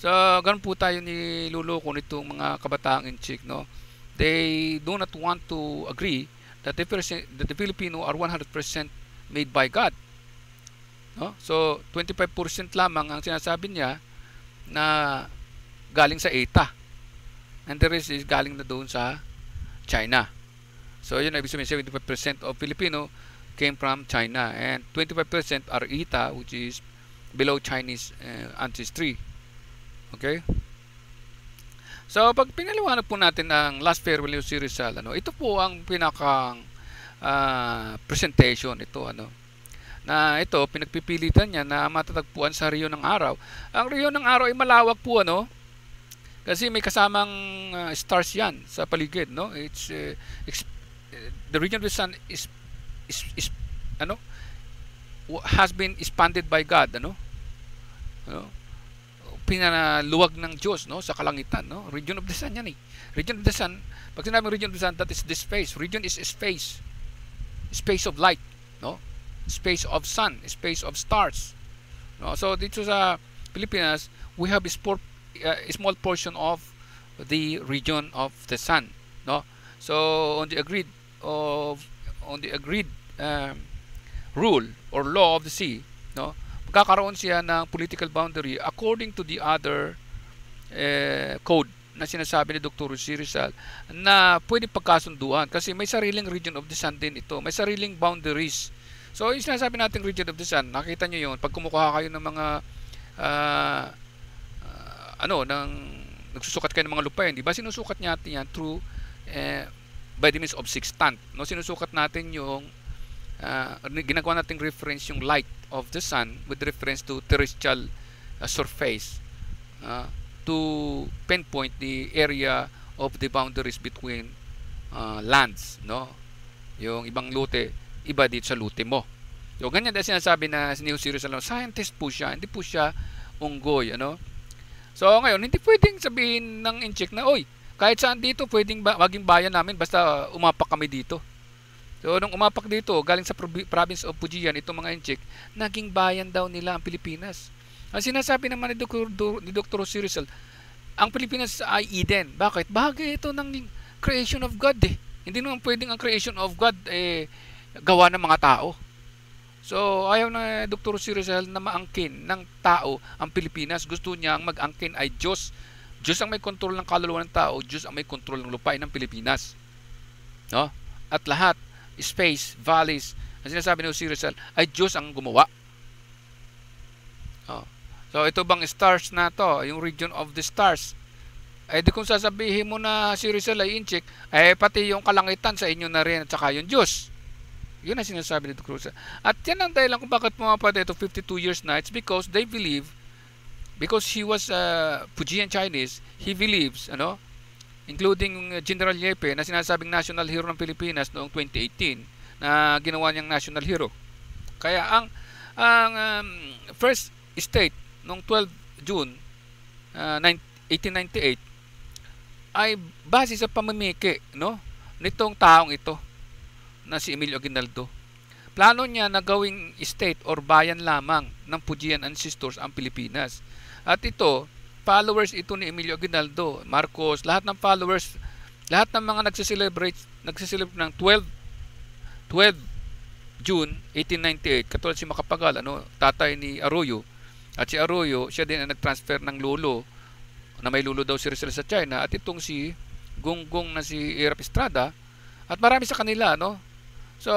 So, ganun po tayo niluloko nitong mga kabataang inchik. No? They do not want to agree that the, that the Filipino are 100% made by God. No? So, 25% lamang ang sinasabi niya na galing sa ETA. And the rest is galing na doon sa China. So, yun ibig sabihin 75% of Filipino came from China and 25% are ETA which is below Chinese uh, ancestry. Okay? So pag pinaliwanag po natin ang last fair news si ano, ito po ang pinakang uh, presentation ito ano na ito pinagpipilitan niya na matatagpuan sa Rio ng Araw. Ang Rio ng Araw ay malawak po ano kasi may kasamang uh, stars yan sa paligid no. It's uh, the region of the sun is is, is ano has been expanded by God ano ano pinaluwag ng Diyos no sa kalangitan no region of the sun yan eh region of the sun pag sinabi region of the sun that is this space region is space space of light no space of sun space of stars no so dito sa Pilipinas we have a, sport, uh, a small portion of the region of the sun no so on the agreed of on the agreed um, rule or law of the sea, no? Magkakaroon siya ng political boundary according to the other eh, code na sinasabi ni Dr. Rusi Rizal na pwede pagkasunduan kasi may sariling region of the sun din ito. May sariling boundaries. So, yung sinasabi natin region of the sun, nakita nyo yun, pag kumukuha kayo ng mga uh, uh, ano, ng nagsusukat kayo ng mga lupa lupain, di ba sinusukat niya yan through eh, vitamins of sextant. No, sinusukat natin yung uh, ginagawa nating reference yung light of the sun with reference to terrestrial uh, surface uh, to pinpoint the area of the boundaries between uh, lands, no? Yung ibang lute, iba dito sa lute mo. So, ganyan din sinasabi na si Neo Sirius Alam, scientist po siya, hindi po siya unggoy, ano? So, ngayon, hindi pwedeng sabihin ng incheck na, oy, kahit saan dito, pwedeng ba, maging bayan namin basta umapak kami dito. So, nung umapak dito, galing sa province of Pujian, itong mga Enchik, naging bayan daw nila ang Pilipinas. Ang sinasabi naman ni Dr. ni Dr. Si Rizal, ang Pilipinas ay Eden. Bakit? Bahagi ito ng creation of God eh. Hindi naman pwedeng ang creation of God eh, gawa ng mga tao. So, ayaw na Dr. Si Rizal na maangkin ng tao ang Pilipinas. Gusto niya ang mag-angkin ay Diyos Diyos ang may kontrol ng kaluluwa ng tao, Diyos ang may kontrol ng lupain ng Pilipinas. No? At lahat, space, valleys, ang sinasabi ni si Rizal, ay Diyos ang gumawa. No? So, ito bang stars na to, yung region of the stars, ay eh, di kung sasabihin mo na si Rizal ay incheck, ay eh, pati yung kalangitan sa inyo na rin at saka yung Diyos. Yun ang sinasabi ni Cruz. At yan ang dahilan kung bakit mga pwede ito 52 years na, it's because they believe because she was uh, Fujian Chinese, he believes, ano, including uh, General Yepe na sinasabing national hero ng Pilipinas noong 2018 na ginawa niyang national hero. Kaya ang ang um, first state noong 12 June uh, 1898 ay base sa pamimiki no nitong taong ito na si Emilio Aguinaldo. Plano niya na gawing state or bayan lamang ng Pujian ancestors ang Pilipinas at ito, followers ito ni Emilio Aguinaldo, Marcos, lahat ng followers, lahat ng mga nagsiselebrate, nagsiselebrate ng 12, 12 June 1898, katulad si Makapagal, ano, tatay ni Arroyo. At si Arroyo, siya din ang nag-transfer ng lolo, na may lolo daw si Rizal sa China. At itong si Gunggong na si Irap Estrada, at marami sa kanila, no? So,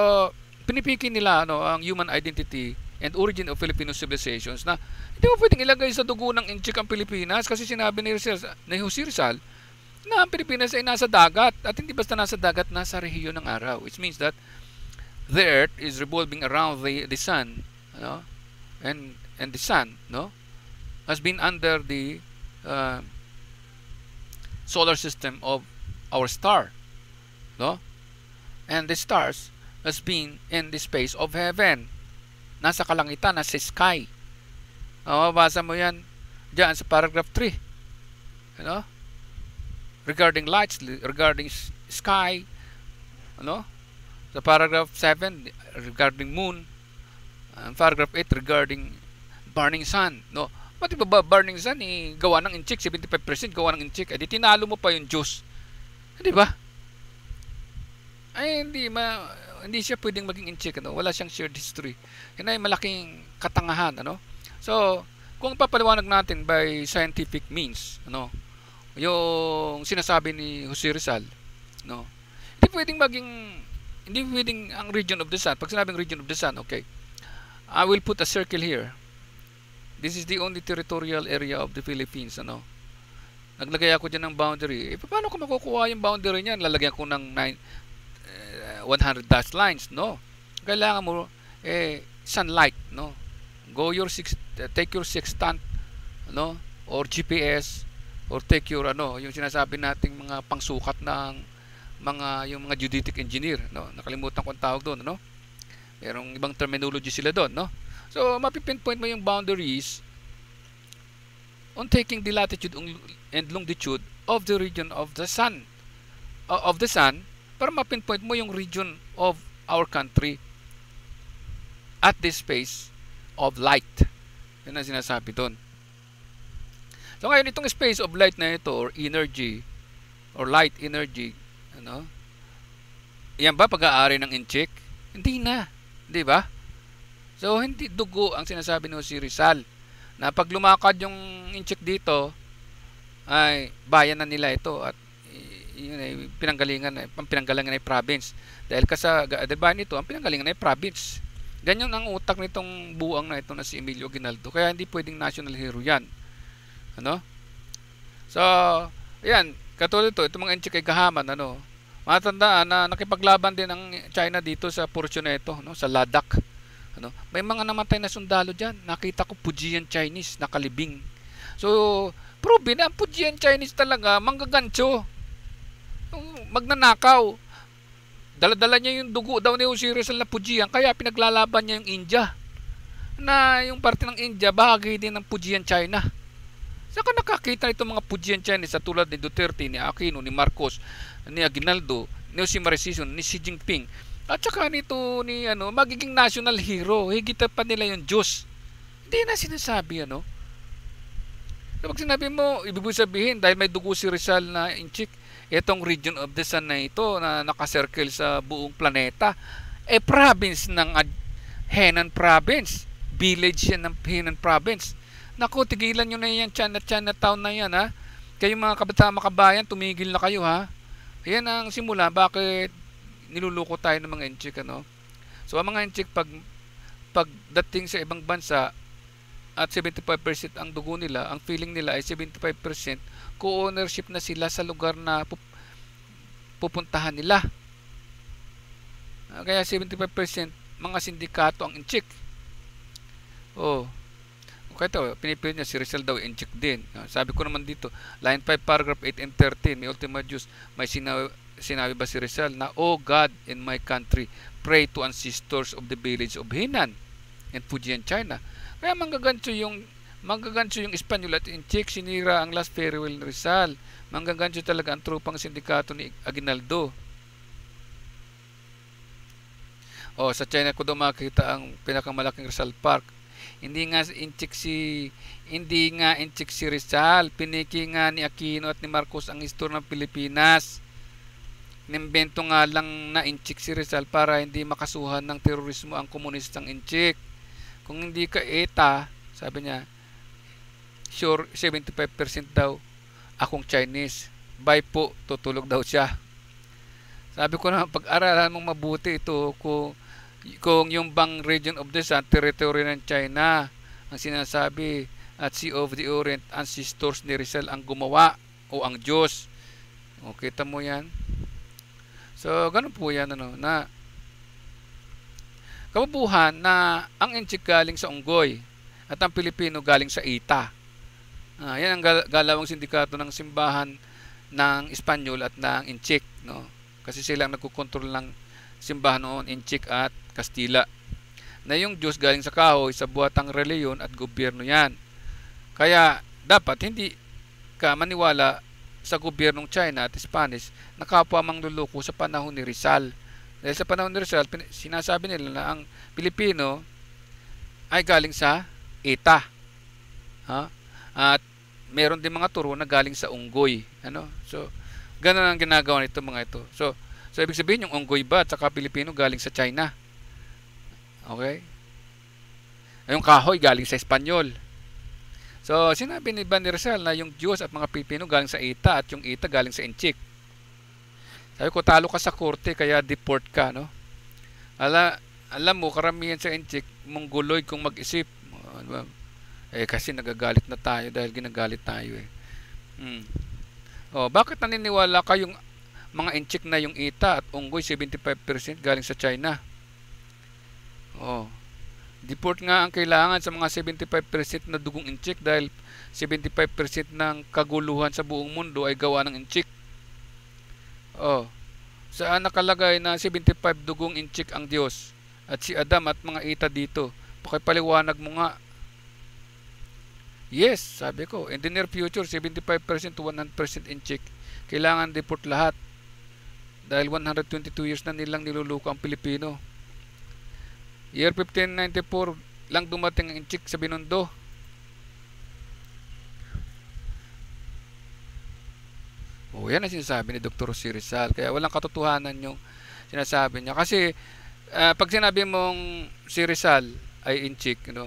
pinipiki nila, ano, ang human identity and origin of Filipino civilizations na hindi mo pwedeng ilagay sa dugo ng Inchik ang Pilipinas kasi sinabi ni, Rizal, ni Jose Rizal na ang Pilipinas ay nasa dagat at hindi basta nasa dagat, nasa rehiyon ng araw. Which means that the earth is revolving around the, the sun no? and, and the sun no, has been under the uh, solar system of our star. No? And the stars has been in the space of heaven nasa kalangitan, nasa sky. Oh, basa mo yan diyan sa paragraph 3. Ano? Regarding lights, regarding sky, ano? Sa paragraph 7, regarding moon. and paragraph 8, regarding burning sun. No? Pati ba burning sun, eh, gawa ng inchik, 75% gawa ng inchik. Eh, tinalo mo pa yung juice. Di ba? Ay, hindi ma hindi siya pwedeng maging in-check ano? wala siyang shared history yun ay malaking katangahan ano so kung papaliwanag natin by scientific means ano yung sinasabi ni Jose Rizal no hindi pwedeng maging hindi pwedeng ang region of the sun pag sinabing region of the sun okay I will put a circle here this is the only territorial area of the Philippines ano naglagay ako dyan ng boundary eh, paano ko makukuha yung boundary niyan lalagyan ko ng 9 100 dash lines. No. Kailangan mo eh, sunlight. No. Go your six, eh, take your sextant. No. Or GPS. Or take your ano. Yung sinasabi nating mga pangsukat ng mga yung mga geodetic engineer. No. Nakalimutan ko ang tawag doon. No. Merong ibang terminology sila doon. No. So, mapipinpoint mo yung boundaries on taking the latitude and longitude of the region of the sun of the sun para mapinpoint mo yung region of our country at this space of light. Yan ang sinasabi doon. So ngayon, itong space of light na ito or energy or light energy, ano? Yan ba pag-aari ng incheck? Hindi na, 'di ba? So hindi dugo ang sinasabi ni si Rizal na pag lumakad yung incheck dito ay bayan na nila ito at yun ay pinanggalingan ay pinanggalingan ay province dahil kasi kasa diba nito ang pinanggalingan ay province ganyan ang utak nitong buang na ito na si Emilio Ginaldo kaya hindi pwedeng national hero yan ano so yan katulad ito itong mga kay Gahaman ano matandaan na nakipaglaban din ang China dito sa porsyon ito no sa Ladakh ano may mga namatay na sundalo diyan nakita ko Pujian Chinese nakalibing so proven na Pujian Chinese talaga manggagancho magnanakaw. Daladala niya yung dugo daw ni Jose Rizal na Pujian kaya pinaglalaban niya yung India. Na yung parte ng India bahagi din ng Pujian China. Saka nakakita itong mga Pujian Chinese sa tulad ni Duterte, ni Aquino, ni Marcos, ni Aguinaldo, ni Jose Marisison, ni Xi Jinping. At saka nito ni ano, magiging national hero. Higit pa nila yung Diyos. Hindi na sinasabi ano. Kapag sinabi mo, ibig sabihin dahil may dugo si Rizal na inchik, itong region of the sun na ito na nakasircle sa buong planeta eh province ng Ad Henan province village yan ng Henan province naku tigilan nyo na yan China, Chinatown na yan ha kayong mga kabataan makabayan tumigil na kayo ha yan ang simula bakit niluluko tayo ng mga enchik ano so ang mga enchik pag pagdating sa ibang bansa at 75% ang dugo nila, ang feeling nila ay 75% co-ownership na sila sa lugar na pup pupuntahan nila. Ah, kaya 75% mga sindikato ang incheck. Oh. Okay to, pinipilit niya si Rizal daw incheck din. Ah, sabi ko naman dito, line 5 paragraph 8 and 13, may ultimate jus, may sinabi, sinabi ba si Rizal na, Oh God in my country, pray to ancestors of the village of Henan and Fujian, China kaya manggagancho yung manggagancho yung Espanyol at in Czech sinira ang last farewell ni Rizal. Manggagancho talaga ang tropang sindikato ni Aguinaldo. Oh, sa China ko daw makita ang pinakamalaking Rizal Park. Hindi nga in Czech si hindi nga in Czech si Rizal, piniki nga ni Aquino at ni Marcos ang istorya ng Pilipinas. Nimbento nga lang na inchik si Rizal para hindi makasuhan ng terorismo ang komunistang inchik. Kung hindi ka ETA, sabi niya, sure 75% daw akong Chinese. Bye po, tutulog daw siya. Sabi ko na pag-aralan mong mabuti ito kung, kung yung bang region of the sun, territory ng China, ang sinasabi at Sea of the Orient, ancestors ni Rizal ang gumawa o ang Diyos. O, kita mo yan? So, ganun po yan, ano, na kabubuhan na ang Enchik galing sa Unggoy at ang Pilipino galing sa Ita. Uh, yan ang galawang sindikato ng simbahan ng Espanyol at ng Enchik. No? Kasi sila ang nagkukontrol ng simbahan noon, Enchik at Kastila. Na yung Diyos galing sa kahoy sa buhatang reliyon at gobyerno yan. Kaya dapat hindi ka maniwala sa gobyernong China at Spanish na kapwa mang luluko sa panahon ni Rizal dahil sa panahon ni Rizal, sinasabi nila na ang Pilipino ay galing sa ETA. Ha? At meron din mga turo na galing sa unggoy. Ano? So, ganun ang ginagawa nito mga ito. So, so ibig sabihin yung unggoy ba at saka Pilipino galing sa China. Okay? Yung kahoy galing sa Espanyol. So, sinabi ni Van Rizal na yung Diyos at mga Pilipino galing sa ETA at yung ETA galing sa Inchik. Sabi ko, talo ka sa korte, kaya deport ka, no? Ala, alam mo, karamihan sa incheck, guloy kung mag-isip. Diba? Eh, kasi nagagalit na tayo dahil ginagalit tayo, eh. Hmm. Oh, bakit naniniwala kayong mga incheck na yung ita at unggoy 75% galing sa China? Oh. Deport nga ang kailangan sa mga 75% na dugong incheck dahil 75% ng kaguluhan sa buong mundo ay gawa ng incheck. Oh, saan nakalagay na 75 dugong inchik ang Diyos at si Adam at mga ita dito. Pakipaliwanag mo nga. Yes, sabi ko. In the near future, 75% to 100% inchik. Kailangan report lahat. Dahil 122 years na nilang niluluko ang Pilipino. Year 1594 lang dumating ang inchik sa binundo. O oh, yan ang sinasabi ni Dr. C. Rizal. Kaya walang katotohanan yung sinasabi niya. Kasi uh, pag sinabi mong si Rizal ay inchik, no?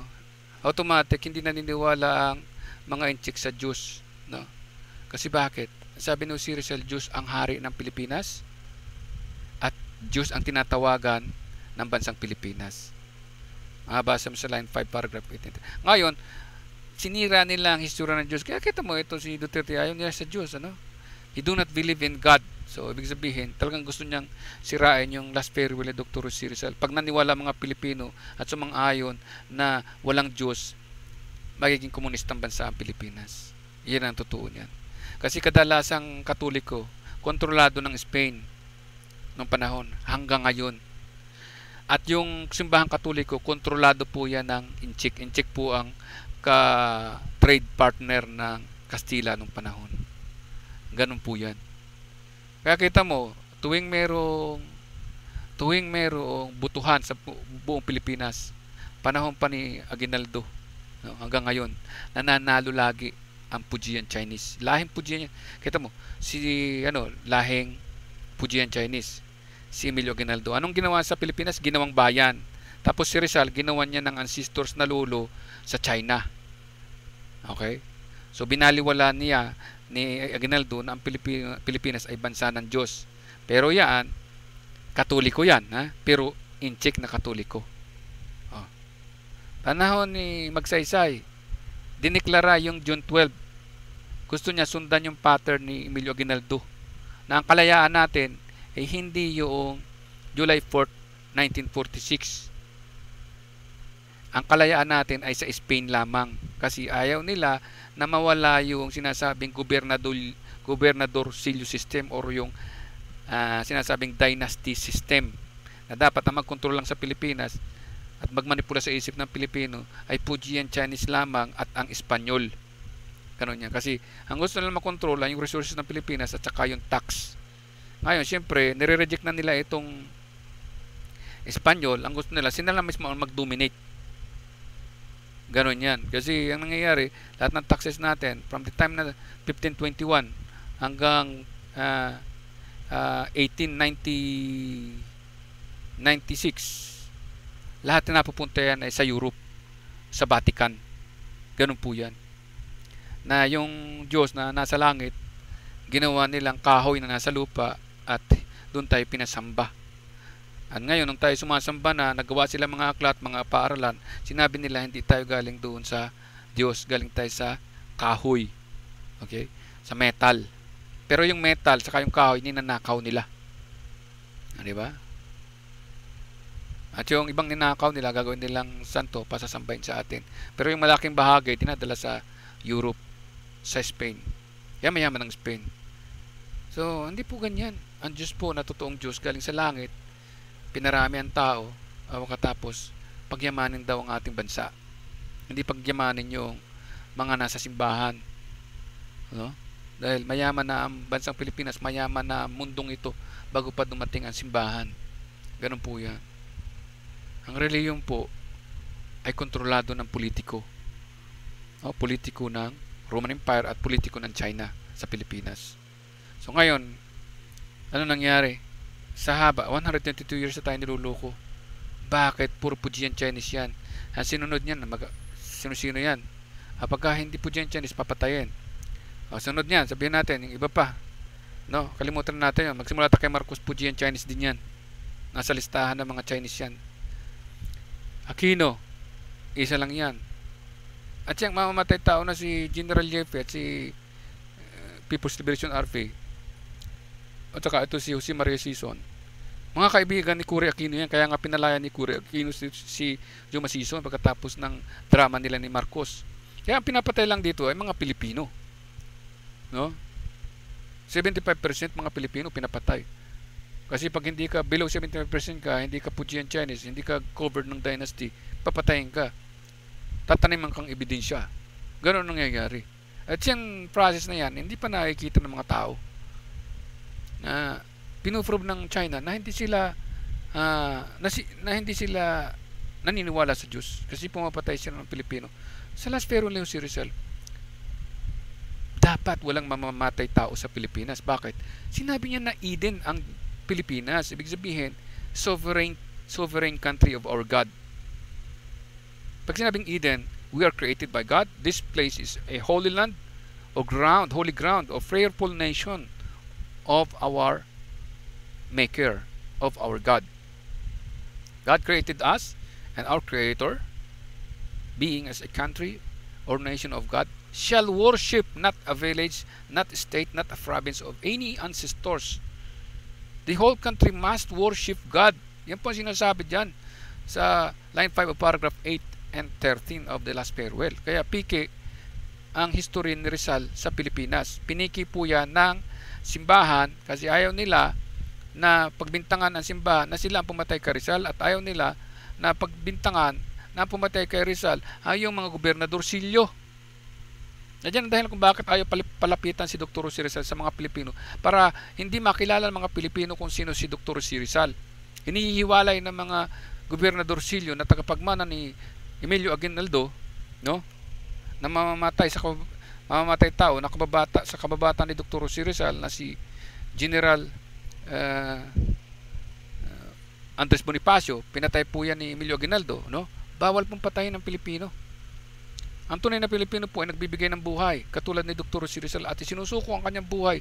automatic hindi naniniwala ang mga inchik sa Diyos. No? Kasi bakit? Sabi ni si Rizal, Diyos ang hari ng Pilipinas at Diyos ang tinatawagan ng bansang Pilipinas. Makabasa mo sa line 5, paragraph 18. Ngayon, sinira nila ang histura ng Diyos. Kaya kita mo ito si Duterte, ayon niya sa Diyos. Ano? He do not believe in God. So, ibig sabihin, talagang gusto niyang sirain yung last farewell ni Dr. Rusi Rizal. Pag naniwala mga Pilipino at sumang-ayon na walang Diyos, magiging komunistang bansa ang Pilipinas. Iyan ang totoo niyan. Kasi kadalasang katoliko, kontrolado ng Spain noong panahon hanggang ngayon. At yung simbahan katoliko, kontrolado po yan ng Inchik. Inchik po ang ka-trade partner ng Kastila noong panahon. Ganun po yan. Kaya kita mo, tuwing merong tuwing merong butuhan sa bu buong Pilipinas, panahon pa ni Aguinaldo no, hanggang ngayon, nananalo lagi ang Pujian Chinese. Lahing Pujian, kita mo, si ano, lahing Pujian Chinese, si Emilio Aguinaldo. Anong ginawa sa Pilipinas? Ginawang bayan. Tapos si Rizal, ginawa niya ng ancestors na lolo sa China. Okay? So binaliwala niya ni Aguinaldo na ang Pilipinas ay bansa ng Diyos. Pero yan, katoliko yan. Ha? Pero incheck na katoliko. Oh. Panahon ni Magsaysay, diniklara yung June 12. Gusto niya sundan yung pattern ni Emilio Aguinaldo na ang kalayaan natin ay hindi yung July 4, 1946. Ang kalayaan natin ay sa Spain lamang kasi ayaw nila na mawala yung sinasabing gobernador gobernador silyo system or yung uh, sinasabing dynasty system na dapat ang magkontrol lang sa Pilipinas at magmanipula sa isip ng Pilipino ay Fujian Chinese lamang at ang Espanyol. Ganun niya. Kasi ang gusto nila makontrola yung resources ng Pilipinas at saka yung tax. Ngayon, siyempre, nire-reject na nila itong Espanyol. Ang gusto nila, sila mismo ang mag-dominate Ganon yan. Kasi ang nangyayari, lahat ng taxes natin, from the time na 1521 hanggang uh, uh, 1896, lahat na napupunta yan ay sa Europe, sa Vatican. Ganun po yan. Na yung Diyos na nasa langit, ginawa nilang kahoy na nasa lupa at doon tayo pinasamba. At ngayon, nung tayo sumasamba na, nagawa sila mga aklat, mga paaralan, sinabi nila hindi tayo galing doon sa Diyos, galing tayo sa kahoy. Okay? Sa metal. Pero yung metal, saka yung kahoy, ninanakaw nila. Ah, di ba? At yung ibang ninakaw nila, gagawin nilang santo, pasasambahin sa atin. Pero yung malaking bahagi, dinadala sa Europe, sa Spain. Yaman-yaman ng Spain. So, hindi po ganyan. Ang Diyos po na totoong Diyos galing sa langit pinarami ang tao o katapos pagyamanin daw ang ating bansa hindi pagyamanin yung mga nasa simbahan no? dahil mayaman na ang bansang Pilipinas mayaman na ang mundong ito bago pa dumating ang simbahan ganun po yan ang reliyon po ay kontrolado ng politiko no? politiko ng Roman Empire at politiko ng China sa Pilipinas so ngayon ano nangyari sa haba, 122 years na tayo niluloko. Bakit? Puro Pujian Chinese yan. Ang sinunod niyan, mag, sino-sino yan. Kapag ah, hindi Pujian Chinese, papatayin. O, ah, sunod niyan, sabihin natin, yung iba pa. No, kalimutan natin yun. Magsimula tayo kay Marcos Pujian Chinese din yan. Nasa listahan ng mga Chinese yan. Aquino, isa lang yan. At siyang mamamatay tao na si General Jeffy at si eh, People's Liberation Army at saka ito si Jose Maria Season. Mga kaibigan ni Cory Aquino yan, kaya nga pinalaya ni Cory Aquino si, si Juma Season pagkatapos ng drama nila ni Marcos. Kaya ang pinapatay lang dito ay mga Pilipino. No? 75% mga Pilipino pinapatay. Kasi pag hindi ka below 75% ka, hindi ka Fujian Chinese, hindi ka covered ng dynasty, papatayin ka. Tataniman kang ebidensya. Ganun nangyayari. At yung process na yan, hindi pa nakikita ng mga tao na pinuprove ng China na hindi sila uh, na, si, na hindi sila naniniwala sa Diyos kasi pumapatay sila ng Pilipino sa Las Ferroleo si Rizal dapat walang mamamatay tao sa Pilipinas bakit? sinabi niya na Eden ang Pilipinas ibig sabihin sovereign sovereign country of our God pag sinabing Eden we are created by God this place is a holy land or ground holy ground of prayerful nation of our maker, of our God. God created us and our creator, being as a country or nation of God, shall worship not a village, not a state, not a province of any ancestors. The whole country must worship God. Yan po ang sinasabi dyan sa line 5 of paragraph 8 and 13 of the last farewell. Kaya PK ang history ni Rizal sa Pilipinas. Piniki po yan ng simbahan kasi ayaw nila na pagbintangan ang simbahan na sila ang pumatay kay Rizal at ayaw nila na pagbintangan na pumatay kay Rizal ay yung mga gobernador silyo. Nandiyan ang dahil kung bakit ayaw palapitan si Dr. Si Rizal sa mga Pilipino para hindi makilala ng mga Pilipino kung sino si Dr. Si Rizal. Hinihiwalay ng mga gobernador silyo na tagapagmana ni Emilio Aguinaldo, no? na mamamatay sa mamamatay tao na kababata sa kababata ni Dr. Jose Rizal na si General uh, Andres Bonifacio, pinatay po yan ni Emilio Aguinaldo, no? Bawal pong patayin ang Pilipino. Ang tunay na Pilipino po ay nagbibigay ng buhay, katulad ni Dr. Jose Rizal at sinusuko ang kanyang buhay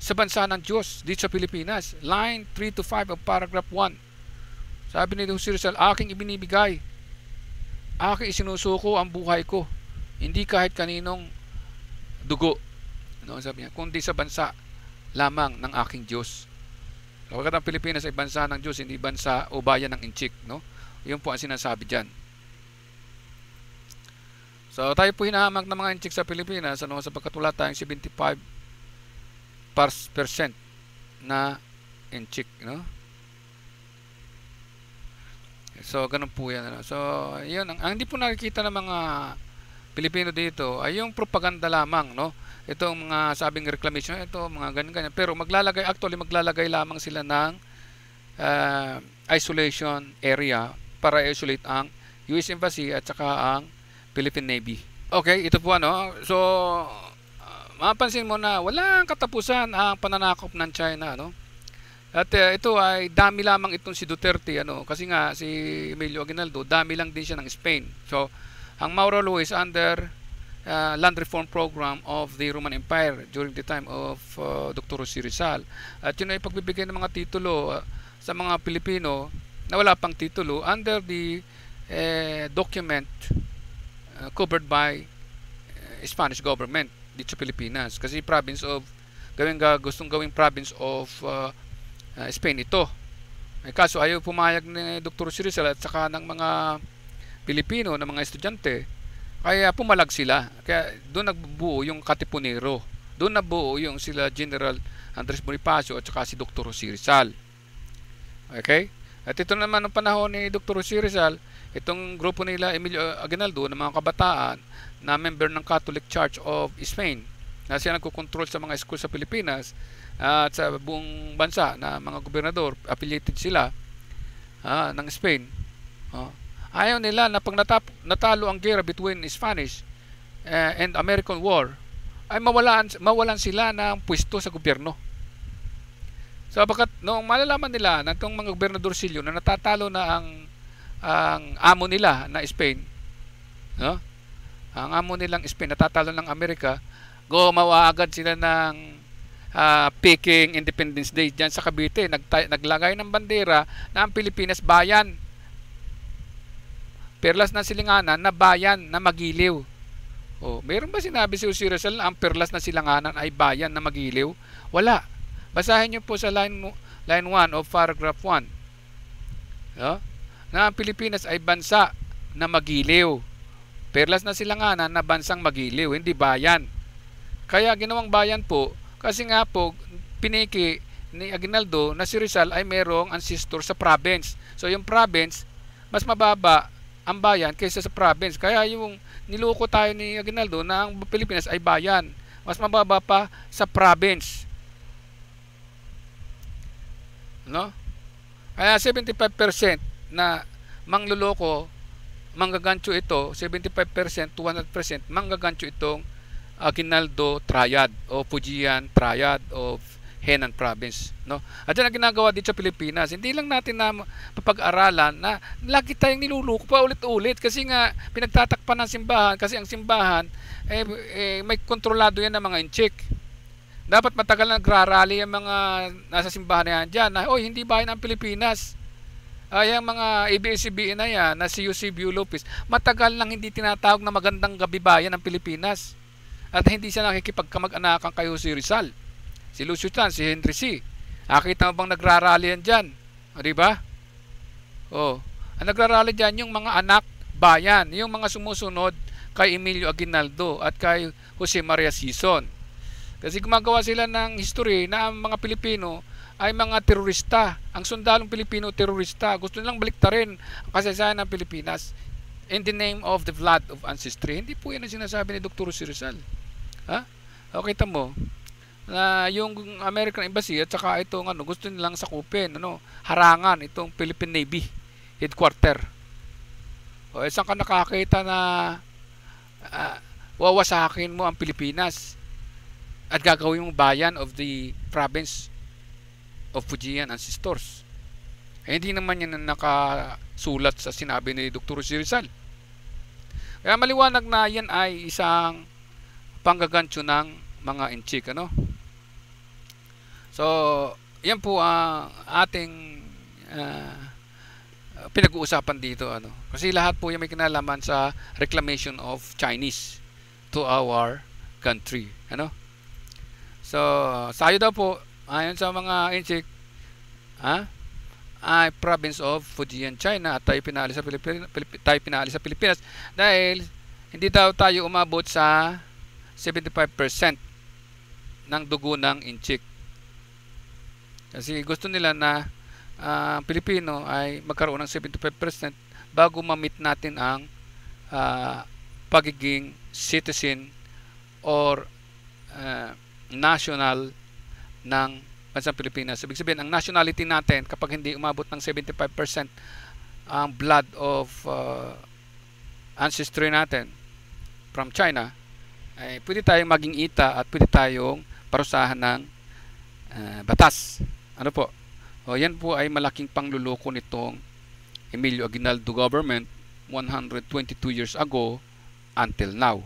sa bansa ng Diyos dito sa Pilipinas. Line 3 to 5 of paragraph 1. Sabi ni Jose Rizal, aking ibinibigay, aking isinusuko ang buhay ko hindi kahit kaninong dugo. No, sabi niya, kundi sa bansa lamang ng aking Diyos. Kapag ang Pilipinas ay bansa ng Diyos, hindi bansa o bayan ng inchik. No? Yun po ang sinasabi diyan So tayo po hinahamak ng mga inchik sa Pilipinas ano, sa wala tayong 75% na inchik. No? So ganun po yan. Ano. So yun, ang, ang hindi po nakikita ng mga Pilipino dito ay yung propaganda lamang, no? Itong mga sabing reclamation, ito, mga ganyan-ganyan. Pero maglalagay, actually maglalagay lamang sila ng uh, isolation area para isolate ang US Embassy at saka ang Philippine Navy. Okay, ito po ano. So, uh, mapansin mo na walang katapusan ang pananakop ng China, no? At uh, ito ay dami lamang itong si Duterte ano kasi nga si Emilio Aguinaldo dami lang din siya ng Spain. So ang Maurelu is under uh, land reform program of the Roman Empire during the time of uh, Dr. Si Rizal. At yun ay pagbibigay ng mga titulo uh, sa mga Pilipino na wala pang titulo under the uh, document uh, covered by uh, Spanish government dito sa Pilipinas. Kasi province of, gawing, gustong gawing province of uh, uh, Spain ito. Eh, kaso ayaw pumayag ni Dr. Si Rizal at saka ng mga Pilipino ng mga estudyante. Kaya pumalag sila. Kaya doon nagbuo yung Katipunero. Doon nabuo yung sila General Andres Bonifacio at saka si Dr. Jose Rizal. Okay? At ito naman ng panahon ni Dr. Jose Rizal, itong grupo nila Emilio Aguinaldo ng mga kabataan na member ng Catholic Church of Spain na siya nagkukontrol sa mga school sa Pilipinas at sa buong bansa na mga gobernador affiliated sila uh, ng Spain. Uh, Ayaw nila na pag natap, natalo ang gera between Spanish uh, and American War, ay mawalan, mawalan sila ng pwesto sa gobyerno. So bakit noong malalaman nila na itong mga gobernador silyo na natatalo na ang ang amo nila na Spain, no? ang amo nilang Spain natatalo ng Amerika, gumawa agad sila ng uh, ah, picking Independence Day diyan sa Cavite. Nag, naglagay ng bandera na ang Pilipinas bayan perlas ng silinganan na bayan na magiliw. O, meron ba sinabi si Jose Rizal na ang perlas na silanganan ay bayan na magiliw? Wala. Basahin niyo po sa line, line 1 of paragraph 1. No? Na ang Pilipinas ay bansa na magiliw. Perlas na silanganan na bansang magiliw, hindi bayan. Kaya ginawang bayan po, kasi nga po, piniki ni Aguinaldo na si Rizal ay merong ancestor sa province. So yung province, mas mababa ang bayan kaysa sa province. Kaya yung niloko tayo ni Aguinaldo na ang Pilipinas ay bayan. Mas mababa pa sa province. No? Kaya 75% na mangluloko, manggagancho ito, 75% to 100% manggagancho itong Aguinaldo Triad o Fujian Triad of Henan province, no? At yan ang ginagawa dito sa Pilipinas. Hindi lang natin na mapag-aralan na lagi tayong niluluko pa ulit-ulit kasi nga pinagtatakpan ng simbahan kasi ang simbahan eh, eh may kontrolado yan ng mga incheck. Dapat matagal na nagrarally ang mga nasa simbahan na yan dyan na, oy, hindi bayan ang Pilipinas. Ay, ang mga abs e na yan, na si Eusebio Lopez, matagal lang hindi tinatawag na magandang gabi bayan ng Pilipinas. At hindi siya nakikipagkamag-anakan kay Jose Rizal si Lucio Chan, si Henry C. Akita mo bang nagrarally yan dyan? O, diba? O, ang nagrarally dyan yung mga anak bayan, yung mga sumusunod kay Emilio Aguinaldo at kay Jose Maria Sison. Kasi gumagawa sila ng history na ang mga Pilipino ay mga terorista. Ang sundalong Pilipino terorista. Gusto nilang baliktarin ang kasaysayan ng Pilipinas in the name of the blood of ancestry. Hindi po yan ang sinasabi ni Dr. Rizal. Ha? O, kita mo, na yung American Embassy at saka itong ano, gusto nilang sakupin, ano, harangan itong Philippine Navy headquarter. O, isang ka nakakita na uh, wawasakin mo ang Pilipinas at gagawin mong bayan of the province of Fujian ancestors. Eh, hindi naman yan nakasulat sa sinabi ni Dr. Si Rizal. Kaya maliwanag na yan ay isang panggagancho ng mga inchik. Ano? So, yan po ang ating uh, pinag-uusapan dito ano. Kasi lahat po yung may kinalaman sa reclamation of Chinese to our country, ano? So, sayo daw po ayon sa mga insik ha? ay province of Fujian, China at tayo pinali sa Pilipinas, Pilip, tayo pinali sa Pilipinas dahil hindi daw tayo umabot sa 75% ng dugo ng inchik. Kasi gusto nila na ang uh, Pilipino ay magkaroon ng 75% bago ma-meet natin ang uh, pagiging citizen or uh, national ng bansang Pilipinas. Ibig sabihin, ang nationality natin kapag hindi umabot ng 75% ang blood of uh, ancestry natin from China, ay pwede tayong maging ita at pwede tayong parusahan ng uh, batas. Ano po? O, oh, yan po ay malaking pangluloko nitong Emilio Aguinaldo government 122 years ago until now.